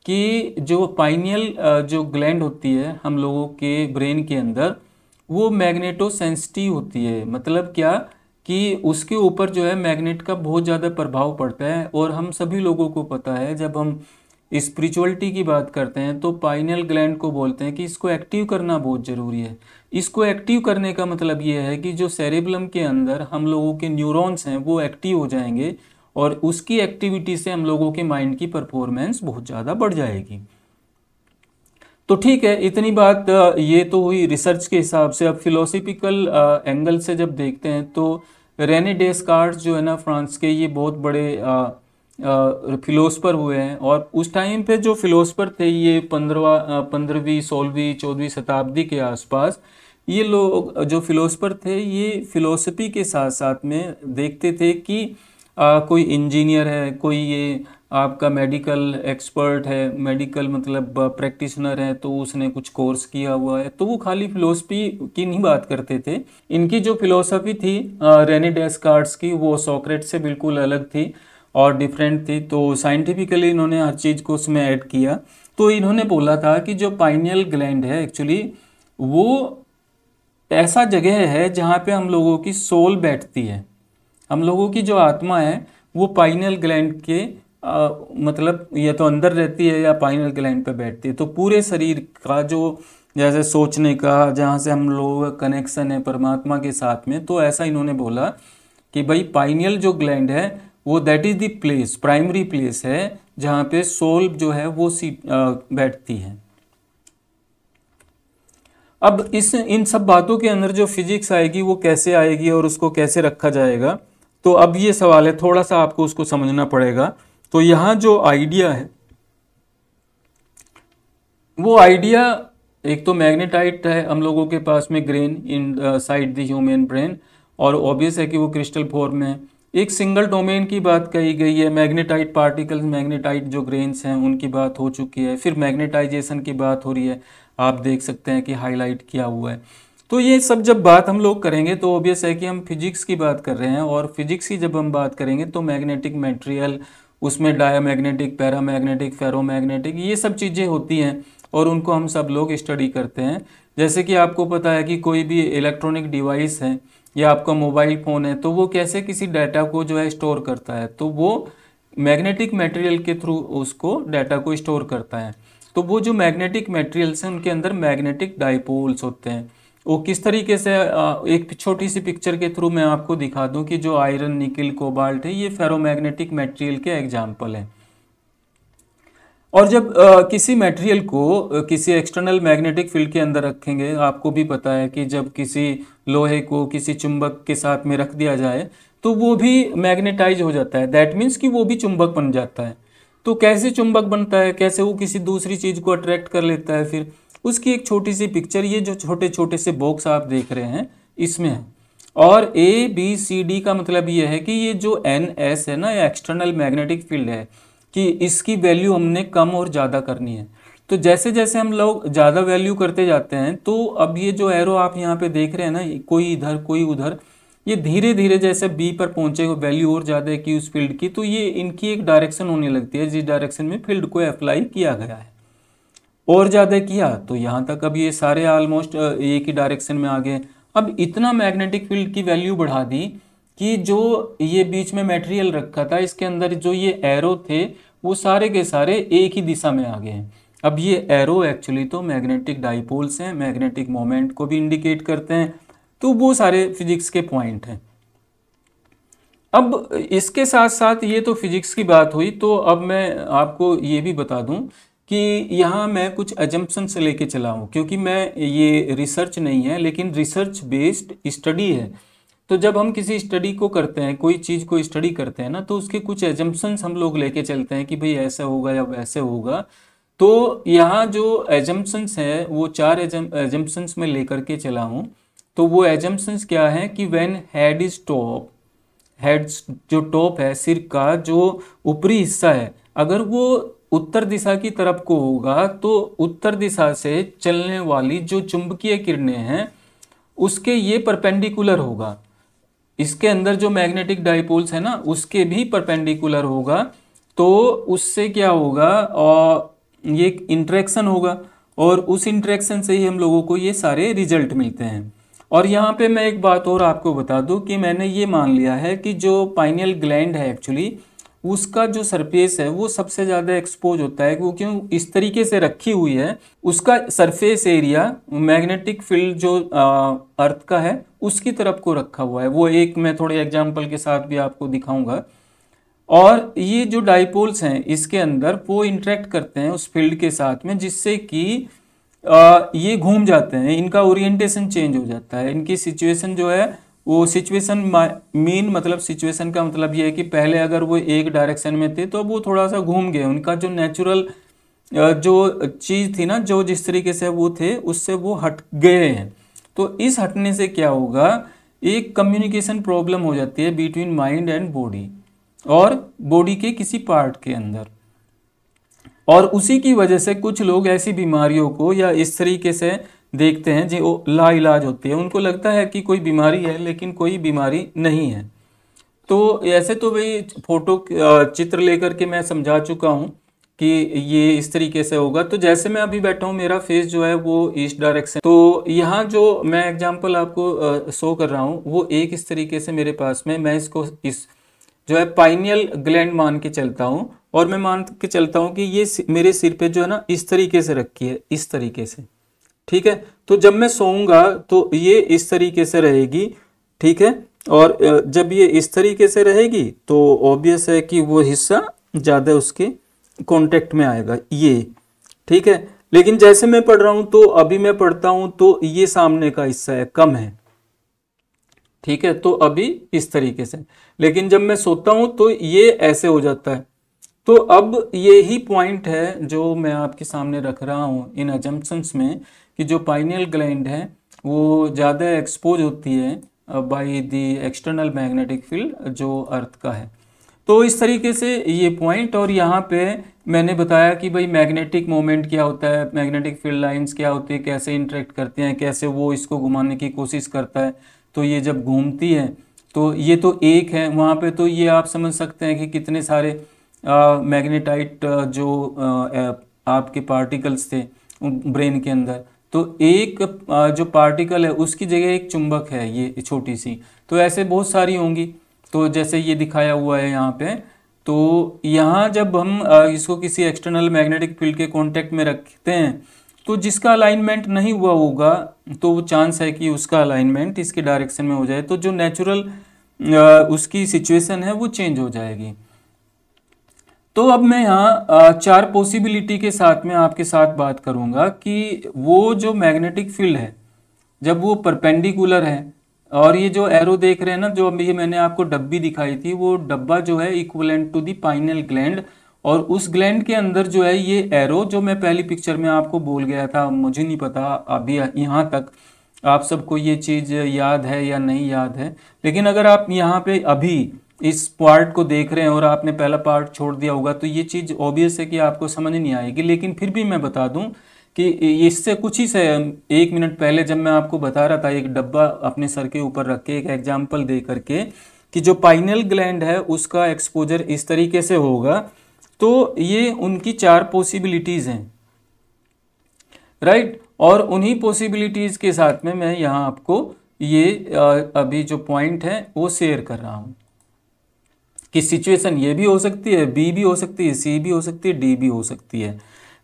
कि जो पाइनियल जो ग्लैंड होती है हम लोगों के ब्रेन के अंदर वो मैग्नेटो सेंसिटिव होती है मतलब क्या कि उसके ऊपर जो है मैग्नेट का बहुत ज़्यादा प्रभाव पड़ता है और हम सभी लोगों को पता है जब हम स्पिरिचुअलिटी की बात करते हैं तो पाइनल ग्लैंड को बोलते हैं कि इसको एक्टिव करना बहुत ज़रूरी है इसको एक्टिव करने का मतलब ये है कि जो सेरेबलम के अंदर हम लोगों के न्यूरॉन्स हैं वो एक्टिव हो जाएंगे और उसकी एक्टिविटी से हम लोगों के माइंड की परफॉर्मेंस बहुत ज़्यादा बढ़ जाएगी तो ठीक है इतनी बात ये तो हुई रिसर्च के हिसाब से अब फिलोसफिकल एंगल से जब देखते हैं तो रेने डेस्कार्ड जो है ना फ्रांस के ये बहुत बड़े फिलोसफर हुए हैं और उस टाइम पे जो फिलोसफर थे ये पंद्रवा पंद्रहवीं सोलहवीं चौदहवीं शताब्दी के आसपास ये लोग जो फिलोसफर थे ये फिलोसफी के साथ साथ में देखते थे कि आ, कोई इंजीनियर है कोई ये आपका मेडिकल एक्सपर्ट है मेडिकल मतलब प्रैक्टिशनर है तो उसने कुछ कोर्स किया हुआ है तो वो खाली फिलोसफी की नहीं बात करते थे इनकी जो फिलोसफी थी रेनी डेस्कार्ड्स की वो सॉक्रेट से बिल्कुल अलग थी और डिफरेंट थी तो साइंटिफिकली इन्होंने हर चीज़ को उसमें ऐड किया तो इन्होंने बोला था कि जो पाइनियल ग्लैंड है एक्चुअली वो ऐसा जगह है जहाँ पे हम लोगों की सोल बैठती है हम लोगों की जो आत्मा है वो पाइनल ग्लैंड के आ, मतलब या तो अंदर रहती है या पाइनल ग्लैंड पर बैठती है तो पूरे शरीर का जो जैसे सोचने का जहाँ से हम लोगों का कनेक्शन है परमात्मा के साथ में तो ऐसा इन्होंने बोला कि भाई पाइनियल जो ग्लैंड है वो that is the place primary place है जहां पे सोल जो है वो सी बैठती है अब इस इन सब बातों के अंदर जो फिजिक्स आएगी वो कैसे आएगी और उसको कैसे रखा जाएगा तो अब ये सवाल है थोड़ा सा आपको उसको समझना पड़ेगा तो यहां जो आइडिया है वो आइडिया एक तो मैग्नेटाइट है हम लोगों के पास में grain inside the human brain और ऑब्वियस है कि वो क्रिस्टल फॉर्म में है एक सिंगल डोमेन की बात कही गई है मैग्नेटाइट पार्टिकल्स मैग्नेटाइट जो ग्रेन्स हैं उनकी बात हो चुकी है फिर मैग्नेटाइजेशन की बात हो रही है आप देख सकते हैं कि हाईलाइट किया हुआ है तो ये सब जब बात हम लोग करेंगे तो ऑब्वियस है कि हम फिजिक्स की बात कर रहे हैं और फिजिक्स की जब हम बात करेंगे तो मैग्नेटिक मटेरियल उसमें dia paramagnetic ferromagnetic ये सब चीज़ें होती हैं और उनको हम सब लोग स्टडी करते हैं जैसे कि आपको पता है कि कोई भी इलेक्ट्रॉनिक डिवाइस है या आपका मोबाइल फ़ोन है तो वो कैसे किसी डाटा को जो है स्टोर करता है तो वो मैग्नेटिक मटेरियल के थ्रू उसको डाटा को स्टोर करता है तो वो जो मैग्नेटिक मटेरियल्स हैं उनके अंदर मैग्नेटिक डाइपोल्स होते हैं वो किस तरीके से एक छोटी सी पिक्चर के थ्रू मैं आपको दिखा दूं कि जो आयरन निकिल कोबाल्ट है ये फेरोमैग्नेटिक मटेरियल के एग्जाम्पल हैं और जब आ, किसी मटेरियल को किसी एक्सटर्नल मैग्नेटिक फील्ड के अंदर रखेंगे आपको भी पता है कि जब किसी लोहे को किसी चुंबक के साथ में रख दिया जाए तो वो भी मैग्नेटाइज हो जाता है दैट मीन्स कि वो भी चुंबक बन जाता है तो कैसे चुंबक बनता है कैसे वो किसी दूसरी चीज़ को अट्रैक्ट कर लेता है फिर उसकी एक छोटी सी पिक्चर ये जो छोटे छोटे से बॉक्स आप देख रहे हैं इसमें है और ए बी सी डी का मतलब ये है कि ये जो एन एस है ना एक्सटर्नल मैग्नेटिक फील्ड है कि इसकी वैल्यू हमने कम और ज़्यादा करनी है तो जैसे जैसे हम लोग ज़्यादा वैल्यू करते जाते हैं तो अब ये जो एरो आप यहाँ पे देख रहे हैं ना कोई इधर कोई उधर ये धीरे धीरे जैसे बी पर पहुँचे वैल्यू और ज़्यादा की उस फील्ड की तो ये इनकी एक डायरेक्शन होने लगती है जिस डायरेक्शन में फील्ड को अप्लाई किया गया है और ज़्यादा किया तो यहाँ तक अब ये सारे ऑलमोस्ट एक ही डायरेक्शन में आ गए अब इतना मैग्नेटिक फील्ड की वैल्यू बढ़ा दी कि जो ये बीच में मटेरियल रखा था इसके अंदर जो ये एरो थे वो सारे के सारे एक ही दिशा में आ गए हैं अब ये एरो एक्चुअली तो मैग्नेटिक डाइपोल्स हैं मैग्नेटिक मोमेंट को भी इंडिकेट करते हैं तो वो सारे फिजिक्स के पॉइंट हैं अब इसके साथ साथ ये तो फिजिक्स की बात हुई तो अब मैं आपको ये भी बता दूं कि यहाँ मैं कुछ एजम्पन से लेके चला हूँ क्योंकि मैं ये रिसर्च नहीं है लेकिन रिसर्च बेस्ड स्टडी है तो जब हम किसी स्टडी को करते हैं कोई चीज़ को स्टडी करते हैं ना तो उसके कुछ एजम्पन्स हम लोग लेके चलते हैं कि भाई ऐसा होगा या वैसे होगा तो यहाँ जो एजम्पन्स हैं वो चार एजम्पन्स में लेकर के चला हूँ तो वो एजम्पन्स क्या है कि when head is top head जो टॉप है सिर का जो ऊपरी हिस्सा है अगर वो उत्तर दिशा की तरफ को होगा तो उत्तर दिशा से चलने वाली जो चुंबकीय किरणें हैं उसके ये परपेंडिकुलर होगा इसके अंदर जो मैग्नेटिक डाइपोल्स है ना उसके भी परपेंडिकुलर होगा तो उससे क्या होगा और ये इंट्रैक्शन होगा और उस इंट्रैक्शन से ही हम लोगों को ये सारे रिजल्ट मिलते हैं और यहाँ पे मैं एक बात और आपको बता दूँ कि मैंने ये मान लिया है कि जो पाइनल ग्लैंड है एक्चुअली उसका जो सरफेस है वो सबसे ज़्यादा एक्सपोज होता है वो क्यों इस तरीके से रखी हुई है उसका सरफेस एरिया मैग्नेटिक फील्ड जो अर्थ का है उसकी तरफ को रखा हुआ है वो एक मैं थोड़े एग्जाम्पल के साथ भी आपको दिखाऊंगा और ये जो डाइपोल्स हैं इसके अंदर वो इंट्रैक्ट करते हैं उस फील्ड के साथ में जिससे कि ये घूम जाते हैं इनका ओरिएंटेशन चेंज हो जाता है इनकी सिचुएशन जो है वो सिचुएशन मेन मतलब सिचुएशन का मतलब ये है कि पहले अगर वो एक डायरेक्शन में थे तो वो थोड़ा सा घूम गए उनका जो नेचुरल जो चीज़ थी ना जो जिस तरीके से वो थे उससे वो हट गए हैं तो इस हटने से क्या होगा एक कम्युनिकेशन प्रॉब्लम हो जाती है बिटवीन माइंड एंड बॉडी और बॉडी के किसी पार्ट के अंदर और उसी की वजह से कुछ लोग ऐसी बीमारियों को या इस तरीके से देखते हैं जो लाइलाज होती है उनको लगता है कि कोई बीमारी है लेकिन कोई बीमारी नहीं है तो ऐसे तो भाई फोटो चित्र लेकर के मैं समझा चुका हूँ कि ये इस तरीके से होगा तो जैसे मैं अभी बैठा हूँ मेरा फेस जो है वो ईस्ट डायरेक्शन तो यहाँ जो मैं एग्जाम्पल आपको शो कर रहा हूँ वो एक इस तरीके से मेरे पास में मैं इसको इस जो है पाइनियल ग्लैंड मान के चलता हूँ और मैं मान के चलता हूँ कि ये मेरे सिर पे जो है ना इस तरीके से रखी है इस तरीके से ठीक है तो जब मैं सोऊंगा तो ये इस तरीके से रहेगी ठीक है और जब ये इस तरीके से रहेगी तो ऑब्वियस है कि वो हिस्सा ज़्यादा उसके कॉन्टेक्ट में आएगा ये ठीक है लेकिन जैसे मैं पढ़ रहा हूं तो अभी मैं पढ़ता हूं तो ये सामने का हिस्सा है कम है ठीक है तो अभी इस तरीके से लेकिन जब मैं सोता हूं तो ये ऐसे हो जाता है तो अब ये ही पॉइंट है जो मैं आपके सामने रख रहा हूँ इन एजम्पन्स में कि जो पाइनियल ग्लैंड है वो ज़्यादा एक्सपोज होती है by the external magnetic field जो अर्थ का है तो इस तरीके से ये पॉइंट और यहाँ पे मैंने बताया कि भाई मैग्नेटिक मोमेंट क्या होता है मैग्नेटिक फील्ड लाइंस क्या होती है कैसे इंटरेक्ट करते हैं कैसे वो इसको घुमाने की कोशिश करता है तो ये जब घूमती है तो ये तो एक है वहाँ पे तो ये आप समझ सकते हैं कि कितने सारे मैग्नेटाइट जो आ, आपके पार्टिकल्स थे ब्रेन के अंदर तो एक आ, जो पार्टिकल है उसकी जगह एक चुंबक है ये छोटी सी तो ऐसे बहुत सारी होंगी तो जैसे ये दिखाया हुआ है यहाँ पे तो यहाँ जब हम इसको किसी एक्सटर्नल मैग्नेटिक फील्ड के कॉन्टैक्ट में रखते हैं तो जिसका अलाइनमेंट नहीं हुआ होगा तो वो चांस है कि उसका अलाइनमेंट इसके डायरेक्शन में हो जाए तो जो नेचुरल उसकी सिचुएशन है वो चेंज हो जाएगी तो अब मैं यहाँ चार पॉसिबिलिटी के साथ में आपके साथ बात करूँगा कि वो जो मैग्नेटिक फील्ड है जब वो परपेंडिकुलर है और ये जो एरो देख रहे हैं ना जो अभी मैंने आपको डब्बी दिखाई थी वो डब्बा जो है equivalent to the pineal gland और उस ग्लैंड के अंदर जो है ये एरो जो मैं पहली पिक्चर में आपको बोल गया था मुझे नहीं पता अभी यहाँ तक आप सबको ये चीज़ याद है या नहीं याद है लेकिन अगर आप यहाँ पे अभी इस पार्ट को देख रहे हैं और आपने पहला पार्ट छोड़ दिया होगा तो ये चीज़ ऑब्वियस है कि आपको समझ नहीं आएगी लेकिन फिर भी मैं बता दूँ कि इससे कुछ ही से एक मिनट पहले जब मैं आपको बता रहा था एक डब्बा अपने सर के ऊपर रख के एक एग्जाम्पल दे करके कि जो पाइनल ग्लैंड है उसका एक्सपोजर इस तरीके से होगा तो ये उनकी चार पॉसिबिलिटीज़ हैं राइट और उन्हीं पॉसिबिलिटीज़ के साथ में मैं यहाँ आपको ये अभी जो पॉइंट है वो शेयर कर रहा हूँ कि सिचुएशन ये भी हो सकती है बी भी हो सकती है सी भी हो सकती है डी भी हो सकती है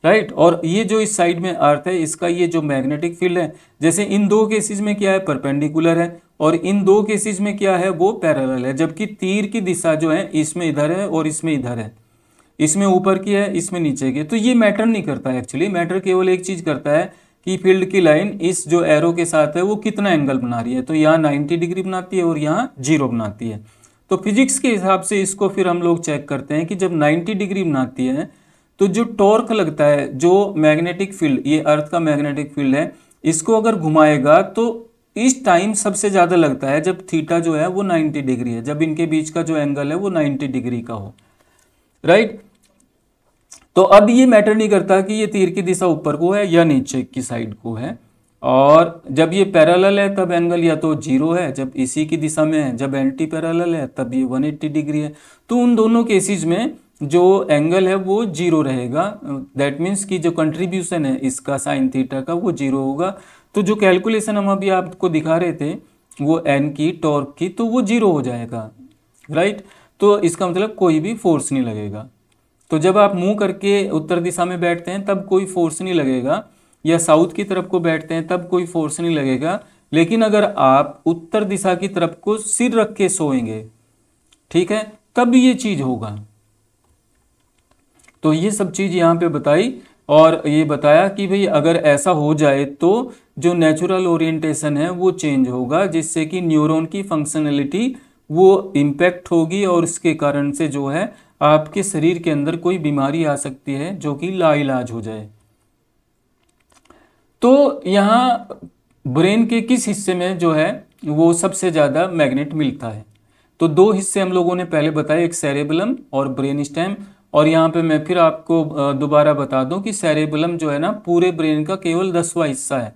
राइट और ये जो इस साइड में अर्थ है इसका ये जो मैग्नेटिक फील्ड है जैसे इन दो केसेज में क्या है परपेंडिकुलर है और इन दो केसेज में क्या है वो पैरल है जबकि तीर की दिशा जो है इसमें इधर है और इसमें इधर है इसमें ऊपर की है इसमें नीचे की तो ये मैटर नहीं करता है एक्चुअली मैटर केवल एक चीज़ करता है कि फील्ड की लाइन इस जो एरो के साथ है वो कितना एंगल बना रही है तो यहाँ नाइन्टी डिग्री बनाती है और यहाँ जीरो बनाती है तो फिजिक्स के हिसाब से इसको फिर हम लोग चेक करते हैं कि जब नाइन्टी डिग्री बनाती है तो जो टॉर्क लगता है जो मैग्नेटिक फील्ड ये अर्थ का मैग्नेटिक फील्ड है इसको अगर घुमाएगा तो इस टाइम सबसे ज़्यादा लगता है जब थीटा जो है वो 90 डिग्री है जब इनके बीच का जो एंगल है वो 90 डिग्री का हो राइट तो अब ये मैटर नहीं करता कि ये तीर की दिशा ऊपर को है या नीचे की साइड को है और जब ये पैरेलल है तब एंगल या तो जीरो है जब इसी की दिशा में है जब एंटी पैरेलल है तब ये 180 डिग्री है तो उन दोनों केसेज में जो एंगल है वो जीरो रहेगा दैट मीन्स कि जो कंट्रीब्यूशन है इसका साइन थीटा का वो जीरो होगा तो जो कैलकुलेशन हम अभी आपको दिखा रहे थे वो एन की टॉर्क की तो वो जीरो हो जाएगा राइट right? तो इसका मतलब कोई भी फोर्स नहीं लगेगा तो जब आप मुंह करके उत्तर दिशा में बैठते हैं तब कोई फोर्स नहीं लगेगा या साउथ की तरफ को बैठते हैं तब कोई फोर्स नहीं लगेगा लेकिन अगर आप उत्तर दिशा की तरफ को सिर रख के सोएंगे ठीक है तब ये चीज़ होगा तो ये सब चीज़ यहाँ पे बताई और ये बताया कि भाई अगर ऐसा हो जाए तो जो नेचुरल ओरिएंटेशन है वो चेंज होगा जिससे कि न्यूरॉन की फंक्शनलिटी वो इम्पैक्ट होगी और इसके कारण से जो है आपके शरीर के अंदर कोई बीमारी आ सकती है जो कि लाइलाज हो जाए तो यहाँ ब्रेन के किस हिस्से में जो है वो सबसे ज़्यादा मैग्नेट मिलता है तो दो हिस्से हम लोगों ने पहले बताए एक सेरेबलम और ब्रेन स्टैम और यहाँ पे मैं फिर आपको दोबारा बता दूं कि सेरेबलम जो है ना पूरे ब्रेन का केवल दसवां हिस्सा है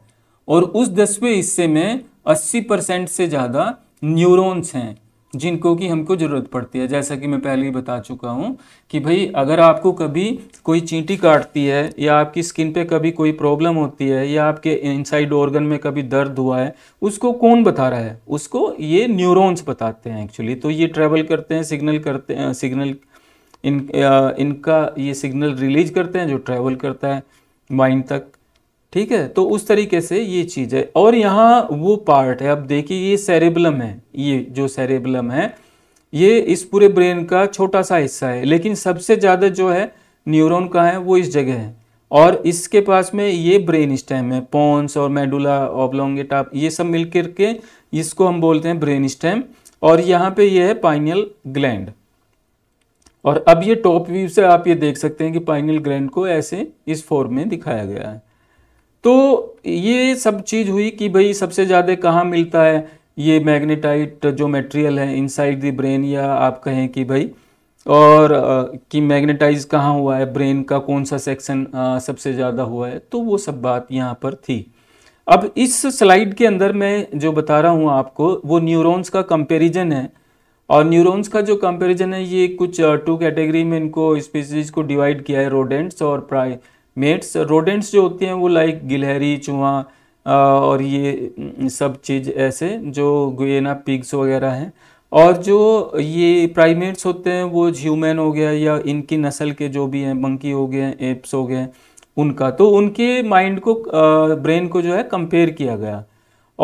और उस दसवें हिस्से में 80 परसेंट से ज़्यादा न्यूरॉन्स हैं जिनको कि हमको ज़रूरत पड़ती है जैसा कि मैं पहले ही बता चुका हूँ कि भाई अगर आपको कभी कोई चींटी काटती है या आपकी स्किन पे कभी कोई प्रॉब्लम होती है या आपके इनसाइड ऑर्गन में कभी दर्द हुआ है उसको कौन बता रहा है उसको ये न्यूरॉन्स बताते हैं एक्चुअली तो ये ट्रैवल करते हैं सिग्नल करते हैं सिग्नल इन आ, इनका ये सिग्नल रिलीज करते हैं जो ट्रैवल करता है माइंड तक ठीक है तो उस तरीके से ये चीज़ है और यहाँ वो पार्ट है अब देखिए ये सेरेबलम है ये जो सेरेबलम है ये इस पूरे ब्रेन का छोटा सा हिस्सा है लेकिन सबसे ज़्यादा जो है न्यूरॉन का है वो इस जगह है और इसके पास में ये ब्रेन स्टेम है पॉन्स और मेडुला ऑबलोंगेटाप ये सब मिल के इसको हम बोलते हैं ब्रेन स्टेम और यहाँ पे ये है पाइनल ग्लैंड और अब ये टॉप व्यू से आप ये देख सकते हैं कि पाइनल ग्रैंड को ऐसे इस फॉर्म में दिखाया गया है तो ये सब चीज़ हुई कि भाई सबसे ज़्यादा कहाँ मिलता है ये मैग्नेटाइट जो मटेरियल है इनसाइड द ब्रेन या आप कहें कि भाई और आ, कि मैग्नेटाइज कहाँ हुआ है ब्रेन का कौन सा सेक्शन सबसे ज़्यादा हुआ है तो वो सब बात यहाँ पर थी अब इस स्लाइड के अंदर मैं जो बता रहा हूँ आपको वो न्यूरॉन्स का कंपैरिजन है और न्यूरॉन्स का जो कंपैरिजन है ये कुछ टू कैटेगरी में इनको स्पीसीज को डिवाइड किया है रोडेंट्स और प्राइमेट्स रोडेंट्स जो होते हैं वो लाइक गिलहरी चूहा और ये सब चीज़ ऐसे जो गुएना पिग्स वगैरह हैं और जो ये प्राइमेट्स होते हैं वो ह्यूमन हो गया या इनकी नस्ल के जो भी हैं मंकी हो गए हैं एप्स हो गए हैं उनका तो उनके माइंड को ब्रेन को जो है कंपेयर किया गया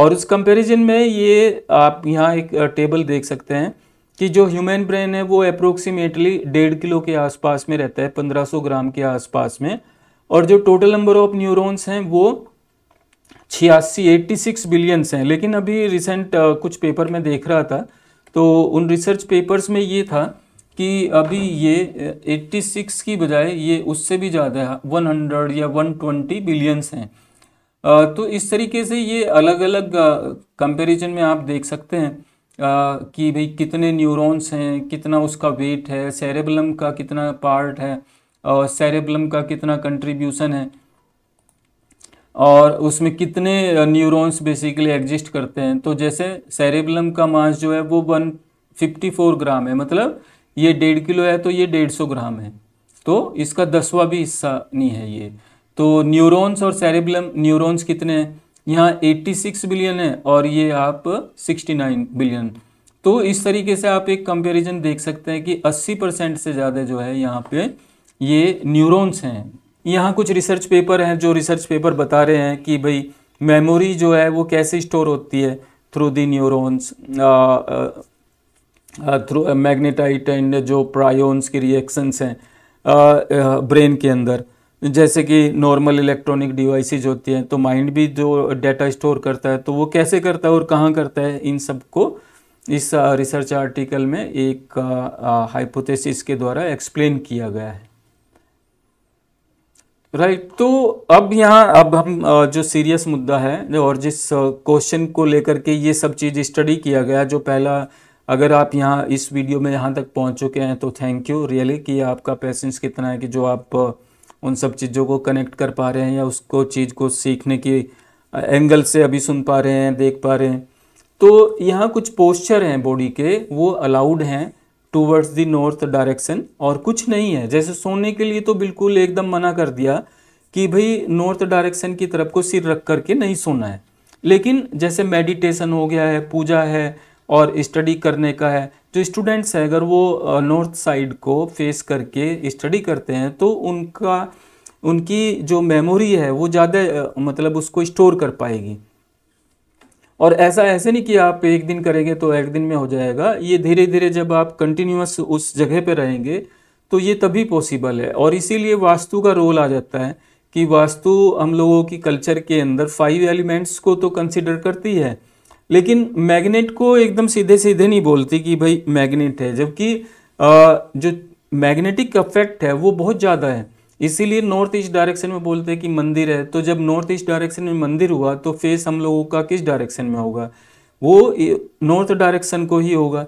और उस कंपैरिजन में ये आप यहाँ एक टेबल देख सकते हैं कि जो ह्यूमन ब्रेन है वो अप्रोक्सीमेटली डेढ़ किलो के आसपास में रहता है 1500 ग्राम के आसपास में और जो टोटल नंबर ऑफ न्यूरॉन्स हैं वो छियासी एट्टी सिक्स बिलियंस हैं लेकिन अभी रिसेंट कुछ पेपर में देख रहा था तो उन रिसर्च पेपर्स में ये था कि अभी ये 86 की बजाय ये उससे भी ज़्यादा है 100 या 120 बिलियंस हैं तो इस तरीके से ये अलग अलग कंपैरिजन में आप देख सकते हैं कि भाई कितने न्यूरॉन्स हैं कितना उसका वेट है सेरेबलम का कितना पार्ट है और सेरेबलम का कितना कंट्रीब्यूशन है और उसमें कितने न्यूरॉन्स बेसिकली एग्जिस्ट करते हैं तो जैसे सेरेबलम का मास जो है वो वन फिफ्टी फोर ग्राम है मतलब ये डेढ़ किलो है तो ये डेढ़ सौ ग्राम है तो इसका दसवा भी हिस्सा नहीं है ये तो न्यूरॉन्स और सेरेबलम न्यूरॉन्स कितने हैं यहाँ 86 बिलियन है और ये आप 69 बिलियन तो इस तरीके से आप एक कंपैरिजन देख सकते हैं कि 80 परसेंट से ज़्यादा जो है यहाँ पे ये न्यूरॉन्स हैं यहाँ कुछ रिसर्च पेपर हैं जो रिसर्च पेपर बता रहे हैं कि भाई मेमोरी जो है वो कैसे स्टोर होती है through the neurons through magnetite and जो प्रायोन्स के रिएक्शंस हैं ब्रेन के अंदर जैसे कि नॉर्मल इलेक्ट्रॉनिक डिवाइसेज होती हैं तो माइंड भी जो डेटा स्टोर करता है तो वो कैसे करता है और कहाँ करता है इन सबको इस रिसर्च आर्टिकल में एक हाइपोथेसिस के द्वारा एक्सप्लेन किया गया है राइट right, तो अब यहाँ अब हम जो सीरियस मुद्दा है और जिस क्वेश्चन को लेकर के ये सब चीज़ स्टडी किया गया जो पहला अगर आप यहाँ इस वीडियो में यहाँ तक पहुँच चुके हैं तो थैंक यू रियली कि आपका पेशेंस कितना है कि जो आप उन सब चीज़ों को कनेक्ट कर पा रहे हैं या उसको चीज़ को सीखने की एंगल से अभी सुन पा रहे हैं देख पा रहे हैं तो यहाँ कुछ पोस्चर हैं बॉडी के वो अलाउड हैं टूवर्ड्स दी नॉर्थ डायरेक्शन और कुछ नहीं है जैसे सोने के लिए तो बिल्कुल एकदम मना कर दिया कि भाई नॉर्थ डायरेक्शन की तरफ को सिर रख करके नहीं सोना है लेकिन जैसे मेडिटेशन हो गया है पूजा है और स्टडी करने का है जो स्टूडेंट्स हैं अगर वो नॉर्थ साइड को फेस करके स्टडी करते हैं तो उनका उनकी जो मेमोरी है वो ज़्यादा मतलब उसको स्टोर कर पाएगी और ऐसा ऐसे नहीं कि आप एक दिन करेंगे तो एक दिन में हो जाएगा ये धीरे धीरे जब आप कंटिन्यूस उस जगह पर रहेंगे तो ये तभी पॉसिबल है और इसीलिए वास्तु का रोल आ जाता है कि वास्तु हम लोगों की कल्चर के अंदर फाइव एलिमेंट्स को तो कंसिडर करती है लेकिन मैग्नेट को एकदम सीधे सीधे नहीं बोलती कि भाई मैग्नेट है जबकि जो मैग्नेटिक इफेक्ट है वो बहुत ज़्यादा है इसीलिए नॉर्थ ईस्ट डायरेक्शन में बोलते हैं कि मंदिर है तो जब नॉर्थ ईस्ट डायरेक्शन में मंदिर हुआ तो फेस हम लोगों का किस डायरेक्शन में होगा वो नॉर्थ डायरेक्शन को ही होगा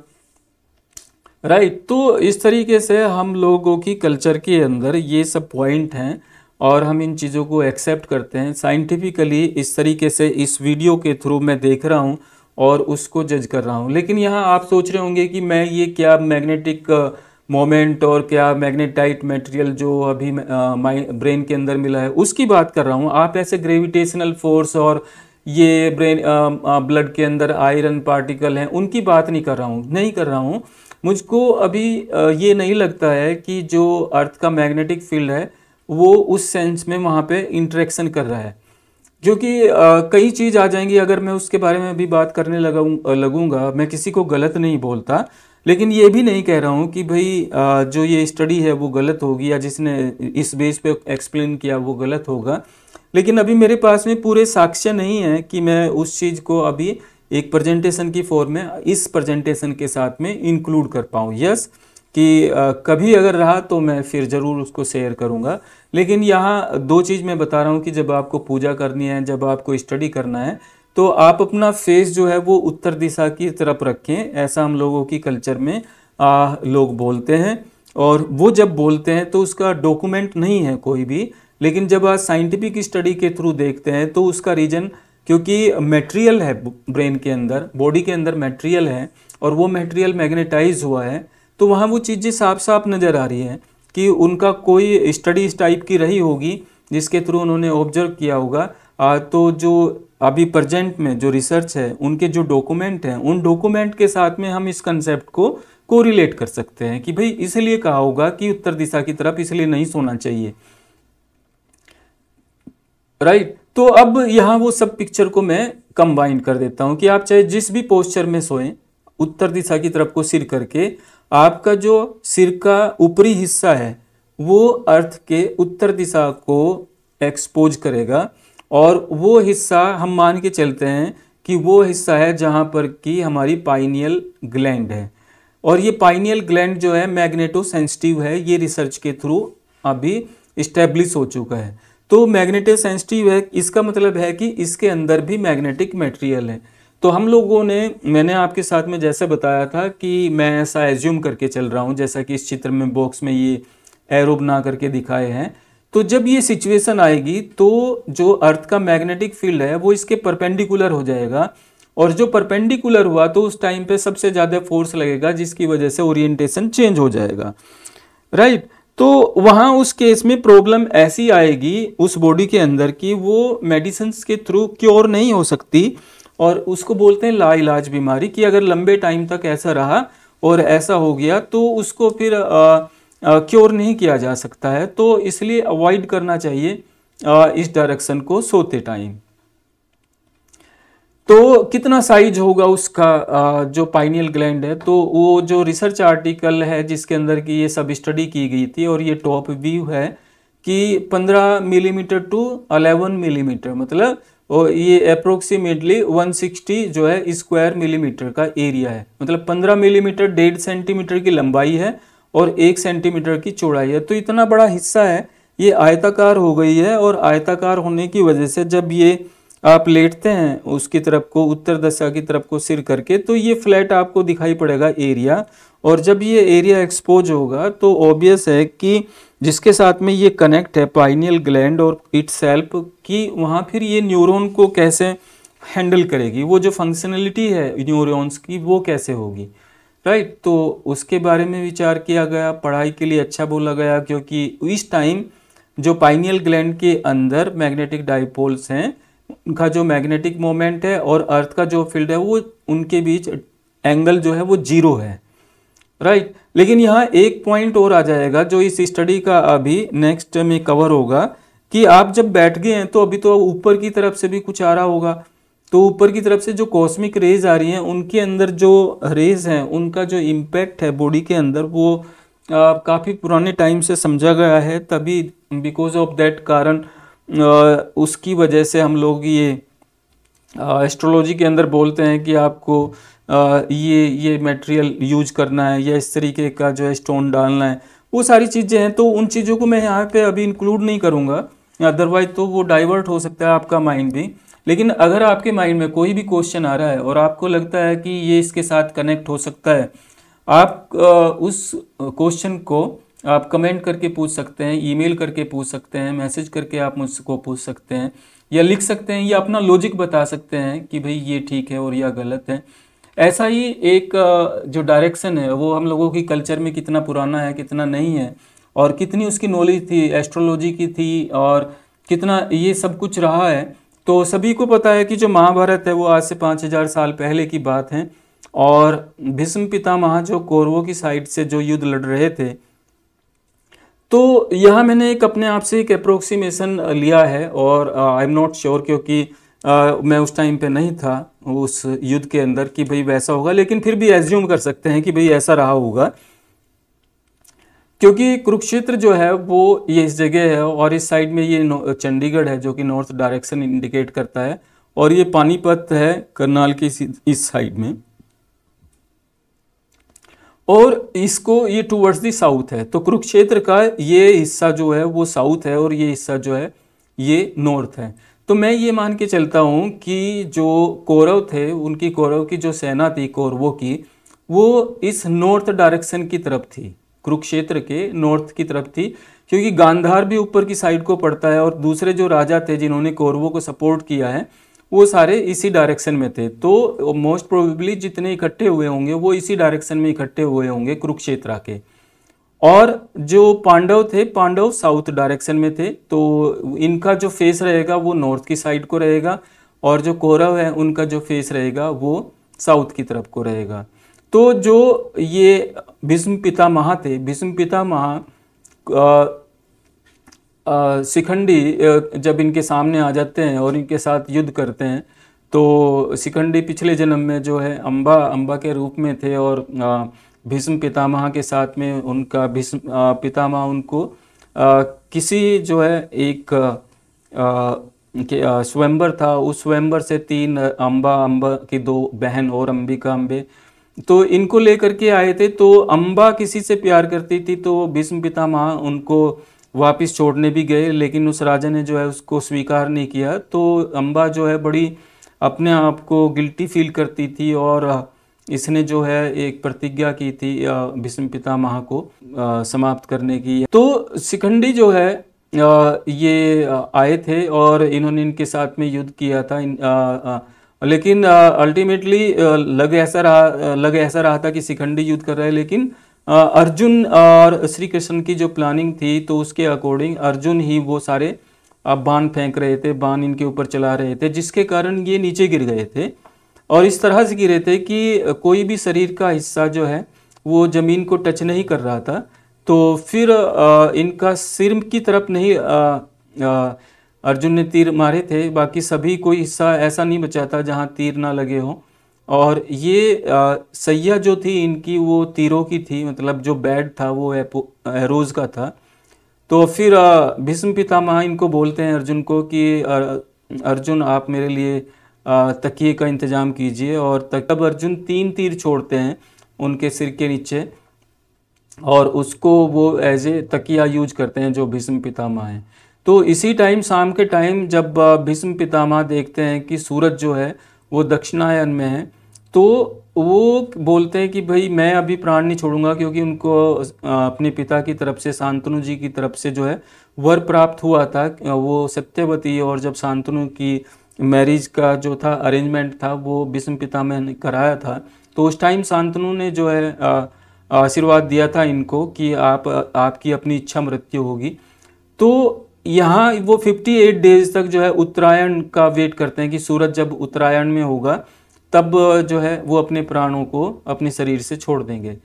राइट right, तो इस तरीके से हम लोगों की कल्चर के अंदर ये सब पॉइंट हैं और हम इन चीज़ों को एक्सेप्ट करते हैं साइंटिफिकली इस तरीके से इस वीडियो के थ्रू मैं देख रहा हूँ और उसको जज कर रहा हूँ लेकिन यहाँ आप सोच रहे होंगे कि मैं ये क्या मैग्नेटिक मोमेंट uh, और क्या मैग्नेटाइट मटेरियल जो अभी माइ uh, ब्रेन के अंदर मिला है उसकी बात कर रहा हूँ आप ऐसे ग्रेविटेशनल फोर्स और ये ब्रेन ब्लड uh, के अंदर आयरन पार्टिकल हैं उनकी बात नहीं कर रहा हूँ नहीं कर रहा हूँ मुझको अभी आ, ये नहीं लगता है कि जो अर्थ का मैग्नेटिक फील्ड है वो उस सेंस में वहाँ पे इंटरेक्शन कर रहा है जो कि कई चीज़ आ जाएंगी अगर मैं उसके बारे में भी बात करने लगाऊँ लगूँगा मैं किसी को गलत नहीं बोलता लेकिन ये भी नहीं कह रहा हूँ कि भाई आ, जो ये स्टडी है वो गलत होगी या जिसने इस बेस पे एक्सप्लेन किया वो गलत होगा लेकिन अभी मेरे पास में पूरे साक्ष्य नहीं है कि मैं उस चीज़ को अभी एक प्रजेंटेशन की फॉर्म में इस प्रजेंटेशन के साथ में इंक्लूड कर पाऊँ यस yes, कि आ, कभी अगर रहा तो मैं फिर ज़रूर उसको शेयर करूँगा लेकिन यहाँ दो चीज़ मैं बता रहा हूँ कि जब आपको पूजा करनी है जब आपको स्टडी करना है तो आप अपना फेस जो है वो उत्तर दिशा की तरफ रखें ऐसा हम लोगों की कल्चर में आ, लोग बोलते हैं और वो जब बोलते हैं तो उसका डॉक्यूमेंट नहीं है कोई भी लेकिन जब आप साइंटिफिक स्टडी के थ्रू देखते हैं तो उसका रीजन क्योंकि मटेरियल है ब्रेन के अंदर बॉडी के अंदर मटेरियल है और वो मटेरियल मैग्नेटाइज हुआ है तो वहाँ वो चीज़ें साफ साफ नज़र आ रही है कि उनका कोई स्टडी इस टाइप की रही होगी जिसके थ्रू उन्होंने ऑब्जर्व किया होगा आ, तो जो अभी प्रजेंट में जो रिसर्च है उनके जो डॉक्यूमेंट हैं उन डॉक्यूमेंट के साथ में हम इस कंसेप्ट को कोरिलेट कर सकते हैं कि भाई इसलिए कहा होगा कि उत्तर दिशा की तरफ इसलिए नहीं सोना चाहिए राइट right? तो अब यहाँ वो सब पिक्चर को मैं कंबाइन कर देता हूँ कि आप चाहे जिस भी पोस्चर में सोएं उत्तर दिशा की तरफ को सिर करके आपका जो सिर का ऊपरी हिस्सा है वो अर्थ के उत्तर दिशा को एक्सपोज करेगा और वो हिस्सा हम मान के चलते हैं कि वो हिस्सा है जहाँ पर कि हमारी पाइनियल ग्लैंड है और ये पाइनियल ग्लैंड जो है मैग्नेटो सेंसिटिव है ये रिसर्च के थ्रू अभी इस्टेब्लिश हो चुका है तो मैग्नेटो सेंसिटिव है इसका मतलब है कि इसके अंदर भी मैग्नेटिक मटेरियल है तो हम लोगों ने मैंने आपके साथ में जैसे बताया था कि मैं ऐसा एज्यूम करके चल रहा हूँ जैसा कि इस चित्र में बॉक्स में ये एरो बना करके दिखाए हैं तो जब ये सिचुएशन आएगी तो जो अर्थ का मैग्नेटिक फील्ड है वो इसके परपेंडिकुलर हो जाएगा और जो परपेंडिकुलर हुआ तो उस टाइम पे सबसे ज़्यादा फोर्स लगेगा जिसकी वजह से ओरिएंटेशन चेंज हो जाएगा राइट तो वहाँ उस केस में प्रॉब्लम ऐसी आएगी उस बॉडी के अंदर कि वो मेडिसिन के थ्रू क्योर नहीं हो सकती और उसको बोलते हैं लाइलाज बीमारी कि अगर लंबे टाइम तक ऐसा रहा और ऐसा हो गया तो उसको फिर आ, आ, क्योर नहीं किया जा सकता है तो इसलिए अवॉइड करना चाहिए आ, इस डायरेक्शन को सोते टाइम तो कितना साइज होगा उसका जो पाइनियल ग्लैंड है तो वो जो रिसर्च आर्टिकल है जिसके अंदर की ये सब स्टडी की गई थी और ये टॉप व्यू है कि 15 मिलीमीटर टू 11 मिलीमीटर मतलब और ये अप्रोक्सीमेटली 160 जो है स्क्वायर मिलीमीटर का एरिया है मतलब 15 मिलीमीटर डेढ़ सेंटीमीटर की लंबाई है और एक सेंटीमीटर की चौड़ाई है तो इतना बड़ा हिस्सा है ये आयताकार हो गई है और आयताकार होने की वजह से जब ये आप लेटते हैं उसकी तरफ को उत्तर दशा की तरफ को सिर करके तो ये फ्लैट आपको दिखाई पड़ेगा एरिया और जब ये एरिया एक्सपोज होगा तो ऑब्वियस है कि जिसके साथ में ये कनेक्ट है पाइनियल ग्लैंड और इट सेल्फ की वहाँ फिर ये न्यूरॉन को कैसे हैंडल करेगी वो जो फंक्शनलिटी है न्यूरॉन्स की वो कैसे होगी राइट तो उसके बारे में विचार किया गया पढ़ाई के लिए अच्छा बोला गया क्योंकि इस टाइम जो पाइनियल ग्लैंड के अंदर मैग्नेटिक डाइपोल्स हैं का जो मैग्नेटिक मोमेंट है और अर्थ का जो फील्ड है वो उनके बीच एंगल जो है वो जीरो है राइट right? लेकिन यहाँ एक पॉइंट और आ जाएगा जो इस स्टडी का अभी नेक्स्ट में कवर होगा कि आप जब बैठ गए हैं तो अभी तो ऊपर की तरफ से भी कुछ आ रहा होगा तो ऊपर की तरफ से जो कॉस्मिक रेज आ रही हैं उनके अंदर जो रेज हैं उनका जो इम्पैक्ट है बॉडी के अंदर वो काफ़ी पुराने टाइम से समझा गया है तभी बिकॉज ऑफ दैट कारण उसकी वजह से हम लोग ये एस्ट्रोलॉजी के अंदर बोलते हैं कि आपको ये ये मटेरियल यूज करना है या इस तरीके का जो है स्टोन डालना है वो सारी चीज़ें हैं तो उन चीज़ों को मैं यहाँ पे अभी इंक्लूड नहीं करूँगा अदरवाइज तो वो डाइवर्ट हो सकता है आपका माइंड भी लेकिन अगर आपके माइंड में कोई भी क्वेश्चन आ रहा है और आपको लगता है कि ये इसके साथ कनेक्ट हो सकता है आप उस क्वेश्चन को आप कमेंट करके पूछ सकते हैं ईमेल करके पूछ सकते हैं मैसेज करके आप मुझको पूछ सकते हैं या लिख सकते हैं या अपना लॉजिक बता सकते हैं कि भाई ये ठीक है और या गलत है ऐसा ही एक जो डायरेक्शन है वो हम लोगों की कल्चर में कितना पुराना है कितना नहीं है और कितनी उसकी नॉलेज थी एस्ट्रोलॉजी की थी और कितना ये सब कुछ रहा है तो सभी को पता है कि जो महाभारत है वो आज से पाँच हज़ार साल पहले की बात है और भीष्म पितामह जो कौरवों की साइड से जो युद्ध लड़ रहे थे तो यहाँ मैंने एक अपने आप से एक अप्रोक्सीमेशन लिया है और आई एम नॉट श्योर क्योंकि आ, मैं उस टाइम पे नहीं था उस युद्ध के अंदर कि भाई वैसा होगा लेकिन फिर भी एज्यूम कर सकते हैं कि भाई ऐसा रहा होगा क्योंकि कुरुक्षेत्र जो है वो ये इस जगह है और इस साइड में ये चंडीगढ़ है जो कि नॉर्थ डायरेक्शन इंडिकेट करता है और ये पानीपत है करनाल के इस साइड में और इसको ये टूवर्ड्स दी साउथ है तो कुरुक्षेत्र का ये हिस्सा जो है वो साउथ है और ये हिस्सा जो है ये नॉर्थ है तो मैं ये मान के चलता हूँ कि जो कौरव थे उनकी कौरव की जो सेना थी कौरवों की वो इस नॉर्थ डायरेक्शन की तरफ थी कुरुक्षेत्र के नॉर्थ की तरफ थी क्योंकि गांधार भी ऊपर की साइड को पड़ता है और दूसरे जो राजा थे जिन्होंने कौरवों को सपोर्ट किया है वो सारे इसी डायरेक्शन में थे तो मोस्ट प्रोबेबली जितने इकट्ठे हुए होंगे वो इसी डायरेक्शन में इकट्ठे हुए होंगे कुरुक्षेत्रा के और जो पांडव थे पांडव साउथ डायरेक्शन में थे तो इनका जो फेस रहेगा वो नॉर्थ की साइड को रहेगा और जो कौरव है उनका जो फेस रहेगा वो साउथ की तरफ को रहेगा तो जो ये भीष्म पितामह थे भीष्म पितामह शिखंडी जब इनके सामने आ जाते हैं और इनके साथ युद्ध करते हैं तो शिखंडी पिछले जन्म में जो है अम्बा अम्बा के रूप में थे और भीष्म पितामह के साथ में उनका भीष्म पितामह उनको आ, किसी जो है एक स्वयंवर था उस स्वयंवर से तीन अम्बा अम्बा की दो बहन और अम्बिका अम्बे तो इनको लेकर के आए थे तो अम्बा किसी से प्यार करती थी तो भीष्म पितामह उनको वापस छोड़ने भी गए लेकिन उस राजा ने जो है उसको स्वीकार नहीं किया तो अम्बा जो है बड़ी अपने आप को गिल्टी फील करती थी और इसने जो है एक प्रतिज्ञा की थी भीष्म पिता महा को समाप्त करने की तो शिखंडी जो है ये आए थे और इन्होंने इनके साथ में युद्ध किया था लेकिन अल्टीमेटली लग ऐसा रहा लग ऐसा रहा था कि शिखंडी युद्ध कर रहे हैं लेकिन अर्जुन और श्री कृष्ण की जो प्लानिंग थी तो उसके अकॉर्डिंग अर्जुन ही वो सारे बाण फेंक रहे थे बाण इनके ऊपर चला रहे थे जिसके कारण ये नीचे गिर गए थे और इस तरह से गिरे थे कि कोई भी शरीर का हिस्सा जो है वो ज़मीन को टच नहीं कर रहा था तो फिर इनका सिर की तरफ नहीं अर्जुन ने तीर मारे थे बाकी सभी कोई हिस्सा ऐसा नहीं बचा था जहाँ तीर ना लगे हों और ये सैया जो थी इनकी वो तीरों की थी मतलब जो बैड था वो एरोज़ का था तो फिर भीष्म पितामह इनको बोलते हैं अर्जुन को कि अर्जुन आप मेरे लिए तकिए का इंतज़ाम कीजिए और तब अर्जुन तीन तीर छोड़ते हैं उनके सिर के नीचे और उसको वो एज ए तकिया यूज करते हैं जो भीष्म पितामह हैं तो इसी टाइम शाम के टाइम जब भीष्म पितामह देखते हैं कि सूरज जो है वो दक्षिणायन में है तो वो बोलते हैं कि भाई मैं अभी प्राण नहीं छोड़ूंगा क्योंकि उनको अपने पिता की तरफ से शांतनु जी की तरफ से जो है वर प्राप्त हुआ था वो सत्यवती और जब शांतनु की मैरिज का जो था अरेंजमेंट था वो विष्णु पिता में कराया था तो उस टाइम शांतनु ने जो है आशीर्वाद दिया था इनको कि आप आपकी अपनी इच्छा मृत्यु होगी तो यहाँ वो 58 डेज तक जो है उत्तरायण का वेट करते हैं कि सूरज जब उत्तरायण में होगा तब जो है वो अपने प्राणों को अपने शरीर से छोड़ देंगे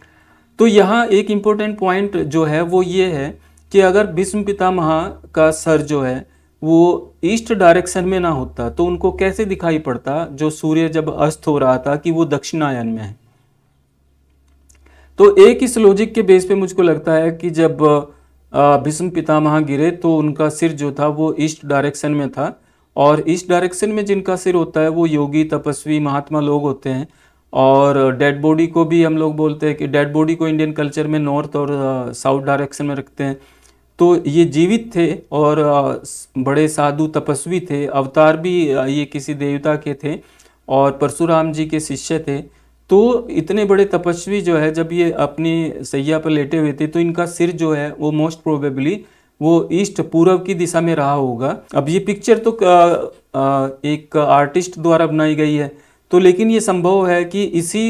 तो यहाँ एक इम्पोर्टेंट पॉइंट जो है वो ये है कि अगर भीष्म पितामह का सर जो है वो ईस्ट डायरेक्शन में ना होता तो उनको कैसे दिखाई पड़ता जो सूर्य जब अस्त हो रहा था कि वो दक्षिणायन में है तो एक इस लॉजिक के बेस पे मुझको लगता है कि जब भीष्म पितामह गिरे तो उनका सिर जो था वो ईस्ट डायरेक्शन में था और इस डायरेक्शन में जिनका सिर होता है वो योगी तपस्वी महात्मा लोग होते हैं और डेड बॉडी को भी हम लोग बोलते हैं कि डेड बॉडी को इंडियन कल्चर में नॉर्थ और साउथ uh, डायरेक्शन में रखते हैं तो ये जीवित थे और uh, बड़े साधु तपस्वी थे अवतार भी uh, ये किसी देवता के थे और परशुराम जी के शिष्य थे तो इतने बड़े तपस्वी जो है जब ये अपनी सैया पर लेटे हुए थे तो इनका सिर जो है वो मोस्ट प्रोबेबली वो ईस्ट पूर्व की दिशा में रहा होगा अब ये पिक्चर तो एक आर्टिस्ट द्वारा बनाई गई है तो लेकिन ये संभव है कि इसी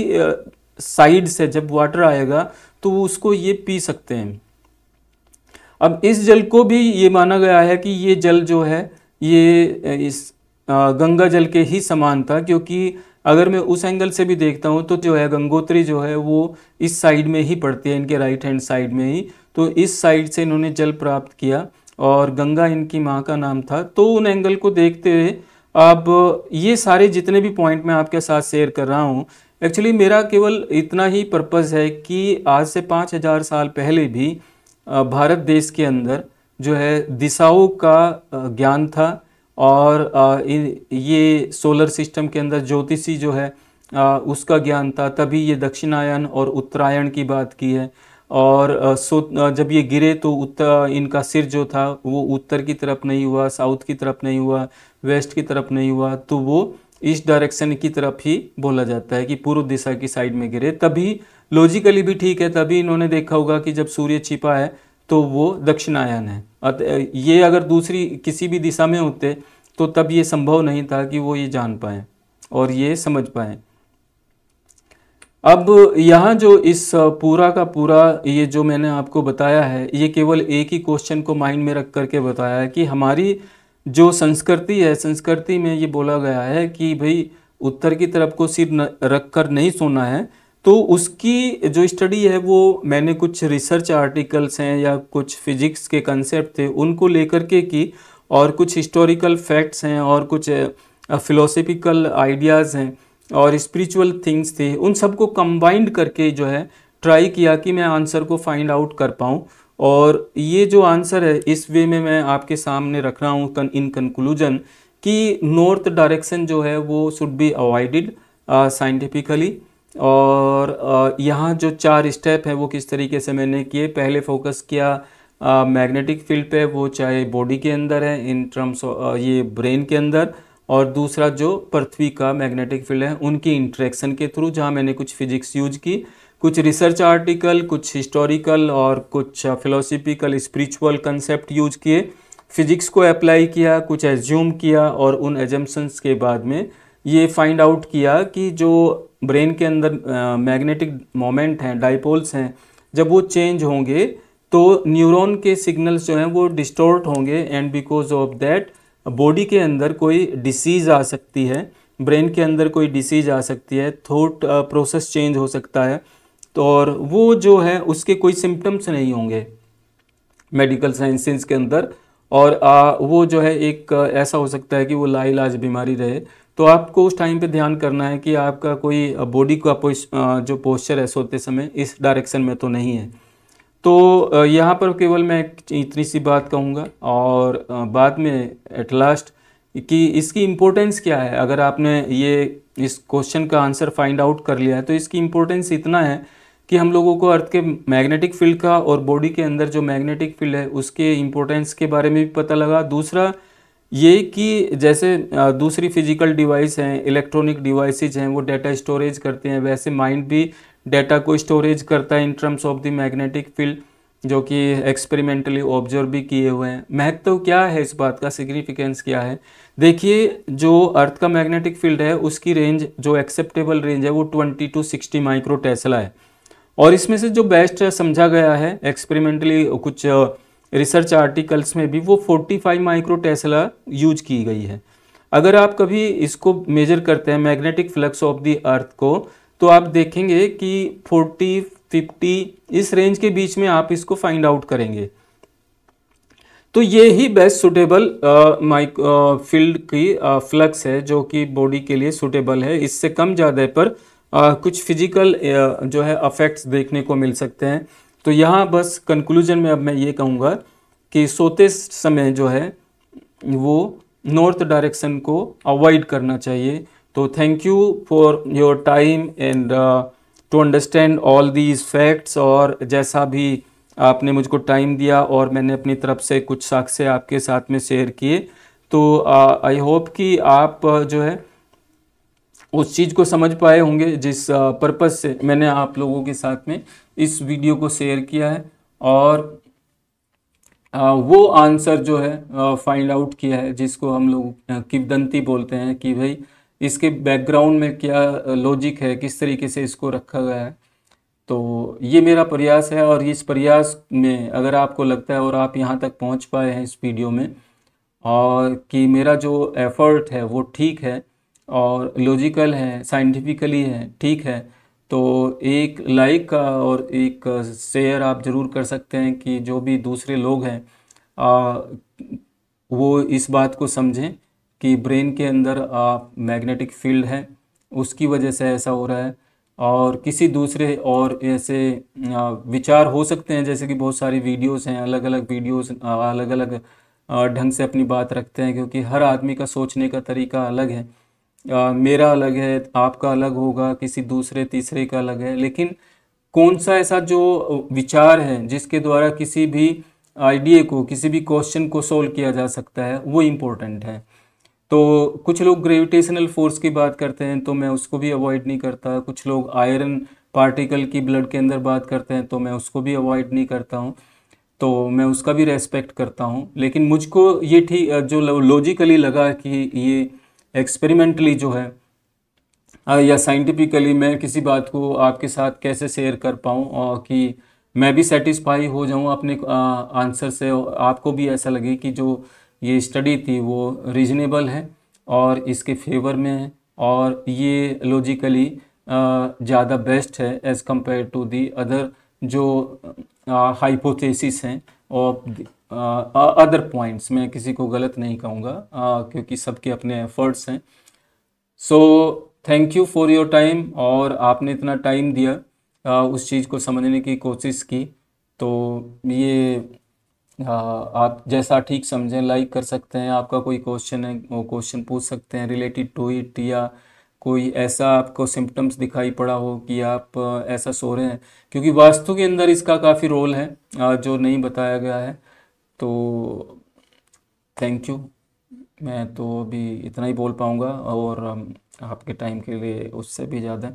साइड से जब वाटर आएगा तो उसको ये पी सकते हैं अब इस जल को भी ये माना गया है कि ये जल जो है ये इस गंगा जल के ही समान था क्योंकि अगर मैं उस एंगल से भी देखता हूँ तो जो है गंगोत्री जो है वो इस साइड में ही पड़ती है इनके राइट हैंड साइड में ही तो इस साइड से इन्होंने जल प्राप्त किया और गंगा इनकी माँ का नाम था तो उन एंगल को देखते हुए अब ये सारे जितने भी पॉइंट मैं आपके साथ शेयर कर रहा हूँ एक्चुअली मेरा केवल इतना ही पर्पज़ है कि आज से पाँच हज़ार साल पहले भी भारत देश के अंदर जो है दिशाओं का ज्ञान था और ये सोलर सिस्टम के अंदर ज्योतिषी जो है उसका ज्ञान था तभी ये दक्षिणायन और उत्तरायण की बात की है और सो जब ये गिरे तो उत्तर इनका सिर जो था वो उत्तर की तरफ नहीं हुआ साउथ की तरफ नहीं हुआ वेस्ट की तरफ नहीं हुआ तो वो इस डायरेक्शन की तरफ ही बोला जाता है कि पूर्व दिशा की साइड में गिरे तभी लॉजिकली भी ठीक है तभी इन्होंने देखा होगा कि जब सूर्य छिपा है तो वो दक्षिणायन है अतः ये अगर दूसरी किसी भी दिशा में होते तो तब ये संभव नहीं था कि वो ये जान पाएँ और ये समझ पाएँ अब यहाँ जो इस पूरा का पूरा ये जो मैंने आपको बताया है ये केवल एक ही क्वेश्चन को माइंड में रख करके बताया है कि हमारी जो संस्कृति है संस्कृति में ये बोला गया है कि भाई उत्तर की तरफ को सिर रख कर नहीं सोना है तो उसकी जो स्टडी है वो मैंने कुछ रिसर्च आर्टिकल्स हैं या कुछ फिजिक्स के कंसेप्ट थे उनको लेकर के की और कुछ हिस्टोरिकल फैक्ट्स हैं और कुछ फ़िलोसफिकल आइडियाज़ हैं और स्पिरिचुअल थिंग्स थे उन सबको कंबाइंड करके जो है ट्राई किया कि मैं आंसर को फाइंड आउट कर पाऊँ और ये जो आंसर है इस वे में मैं आपके सामने रख रहा हूँ इन कंक्लूजन कि नॉर्थ डायरेक्शन जो है वो शुड बी अवॉइडेड साइंटिफिकली और uh, यहाँ जो चार स्टेप हैं वो किस तरीके से मैंने किए पहले फोकस किया मैग्नेटिक uh, फील्ड पे वो चाहे बॉडी के अंदर है इन टर्म्स uh, ये ब्रेन के अंदर और दूसरा जो पृथ्वी का मैग्नेटिक फील्ड है उनकी इंट्रैक्शन के थ्रू जहाँ मैंने कुछ फिजिक्स यूज की कुछ रिसर्च आर्टिकल कुछ हिस्टोरिकल और कुछ फिलोसफिकल स्पिरिचुअल कंसेप्ट यूज किए फिजिक्स को अप्लाई किया कुछ एज्यूम किया और उन एजम्पन्स के बाद में ये फाइंड आउट किया कि जो ब्रेन के अंदर मैग्नेटिक मोमेंट हैं डाइपोल्स हैं जब वो चेंज होंगे तो न्यूरॉन के सिग्नल्स जो हैं वो डिस्टोर्ट होंगे and because of that body के अंदर कोई डिसीज़ आ सकती है ब्रेन के अंदर कोई डिसीज़ आ सकती है थॉट प्रोसेस चेंज हो सकता है तो और वो जो है उसके कोई सिम्टम्स नहीं होंगे मेडिकल साइंसेस के अंदर और आ, वो जो है एक ऐसा हो सकता है कि वो लाइलाज बीमारी रहे तो आपको उस टाइम पे ध्यान करना है कि आपका कोई बॉडी का जो पोस्चर है सोते समय इस डायरेक्शन में तो नहीं है तो यहाँ पर केवल मैं इतनी सी बात कहूँगा और बाद में एट लास्ट कि इसकी इम्पोर्टेंस क्या है अगर आपने ये इस क्वेश्चन का आंसर फाइंड आउट कर लिया है तो इसकी इम्पोर्टेंस इतना है कि हम लोगों को अर्थ के मैग्नेटिक फील्ड का और बॉडी के अंदर जो मैग्नेटिक फील्ड है उसके इम्पोर्टेंस के बारे में भी पता लगा दूसरा ये कि जैसे दूसरी फिजिकल डिवाइस हैं इलेक्ट्रॉनिक डिवाइसेज हैं वो डाटा स्टोरेज करते हैं वैसे माइंड भी डेटा को स्टोरेज करता है in terms of the magnetic field जो कि एक्सपेरिमेंटली ऑब्जर्व भी किए हुए हैं महत्व तो क्या है इस बात का सिग्निफिकेंस क्या है देखिए जो अर्थ का मैग्नेटिक फील्ड है उसकी रेंज जो एक्सेप्टेबल रेंज है वो 20 टू 60 माइक्रो टेस्ला है और इसमें से जो बेस्ट समझा गया है एक्सपेरिमेंटली कुछ रिसर्च आर्टिकल्स में भी वो 45 माइक्रो टेस्ला यूज की गई है अगर आप कभी इसको मेजर करते हैं magnetic flux of the earth को तो आप देखेंगे कि 40, 50 इस रेंज के बीच में आप इसको फाइंड आउट करेंगे तो ये ही बेस्ट सुटेबल माइक फील्ड की फ्लक्स है जो कि बॉडी के लिए सुटेबल है इससे कम ज़्यादा पर आ, कुछ फिजिकल जो है अफेक्ट्स देखने को मिल सकते हैं तो यहाँ बस कंक्लूजन में अब मैं ये कहूँगा कि सोते समय जो है वो नॉर्थ डायरेक्शन को अवॉइड करना चाहिए तो thank you for your time and to understand all these facts और जैसा भी आपने मुझको टाइम दिया और मैंने अपनी तरफ से कुछ साक्ष्य आपके साथ में शेयर किए तो आई uh, होप कि आप uh, जो है उस चीज़ को समझ पाए होंगे जिस पर्पज़ uh, से मैंने आप लोगों के साथ में इस वीडियो को शेयर किया है और uh, वो आंसर जो है फाइंड आउट किया है जिसको हम लोग किवदंती बोलते हैं कि भाई इसके बैकग्राउंड में क्या लॉजिक है किस तरीके से इसको रखा गया है तो ये मेरा प्रयास है और इस प्रयास में अगर आपको लगता है और आप यहाँ तक पहुँच पाए हैं इस वीडियो में और कि मेरा जो एफर्ट है वो ठीक है और लॉजिकल है साइंटिफिकली है ठीक है तो एक लाइक का और एक शेयर आप ज़रूर कर सकते हैं कि जो भी दूसरे लोग हैं वो इस बात को समझें कि ब्रेन के अंदर मैग्नेटिक फील्ड है उसकी वजह से ऐसा हो रहा है और किसी दूसरे और ऐसे विचार हो सकते हैं जैसे कि बहुत सारी वीडियोस हैं अलग अलग वीडियोस अलग अलग ढंग से अपनी बात रखते हैं क्योंकि हर आदमी का सोचने का तरीका अलग है आ, मेरा अलग है आपका अलग होगा किसी दूसरे तीसरे का अलग है लेकिन कौन सा ऐसा जो विचार है जिसके द्वारा किसी भी आइडिया को किसी भी क्वेश्चन को सोल्व किया जा सकता है वो इम्पोर्टेंट है तो कुछ लोग ग्रेविटेशनल फोर्स की बात करते हैं तो मैं उसको भी अवॉइड नहीं करता कुछ लोग आयरन पार्टिकल की ब्लड के अंदर बात करते हैं तो मैं उसको भी अवॉइड नहीं करता हूँ तो मैं उसका भी रेस्पेक्ट करता हूँ लेकिन मुझको ये ठीक जो लॉजिकली लगा कि ये एक्सपेरिमेंटली जो है या साइंटिफिकली मैं किसी बात को आपके साथ कैसे शेयर कर पाऊँ और कि मैं भी सेटिस्फाई हो जाऊँ अपने आंसर से आपको भी ऐसा लगे कि जो ये स्टडी थी वो रीजनेबल है और इसके फेवर में है और ये लॉजिकली ज़्यादा बेस्ट है as compare to the other जो हाइपोथेसिस हैं और अदर पॉइंट्स मैं किसी को गलत नहीं कहूँगा क्योंकि सबके अपने एफर्ट्स हैं so thank you for your time और आपने इतना टाइम दिया आ, उस चीज़ को समझने की कोशिश की तो ये हाँ, आप जैसा ठीक समझें लाइक कर सकते हैं आपका कोई क्वेश्चन है वो क्वेश्चन पूछ सकते हैं रिलेटेड टू इट या कोई ऐसा आपको सिम्टम्स दिखाई पड़ा हो कि आप ऐसा सो रहे हैं क्योंकि वास्तु के अंदर इसका काफ़ी रोल है जो नहीं बताया गया है तो थैंक यू मैं तो अभी इतना ही बोल पाऊँगा और आपके टाइम के लिए उससे भी ज़्यादा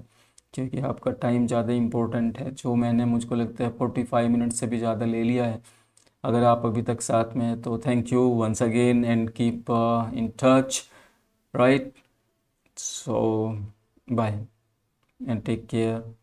क्योंकि आपका टाइम ज़्यादा इम्पोर्टेंट है जो मैंने मुझको लगता है फोर्टी फाइव मिनट से भी ज़्यादा ले लिया है अगर आप अभी तक साथ में हैं तो thank you once again and keep in touch right so bye and take care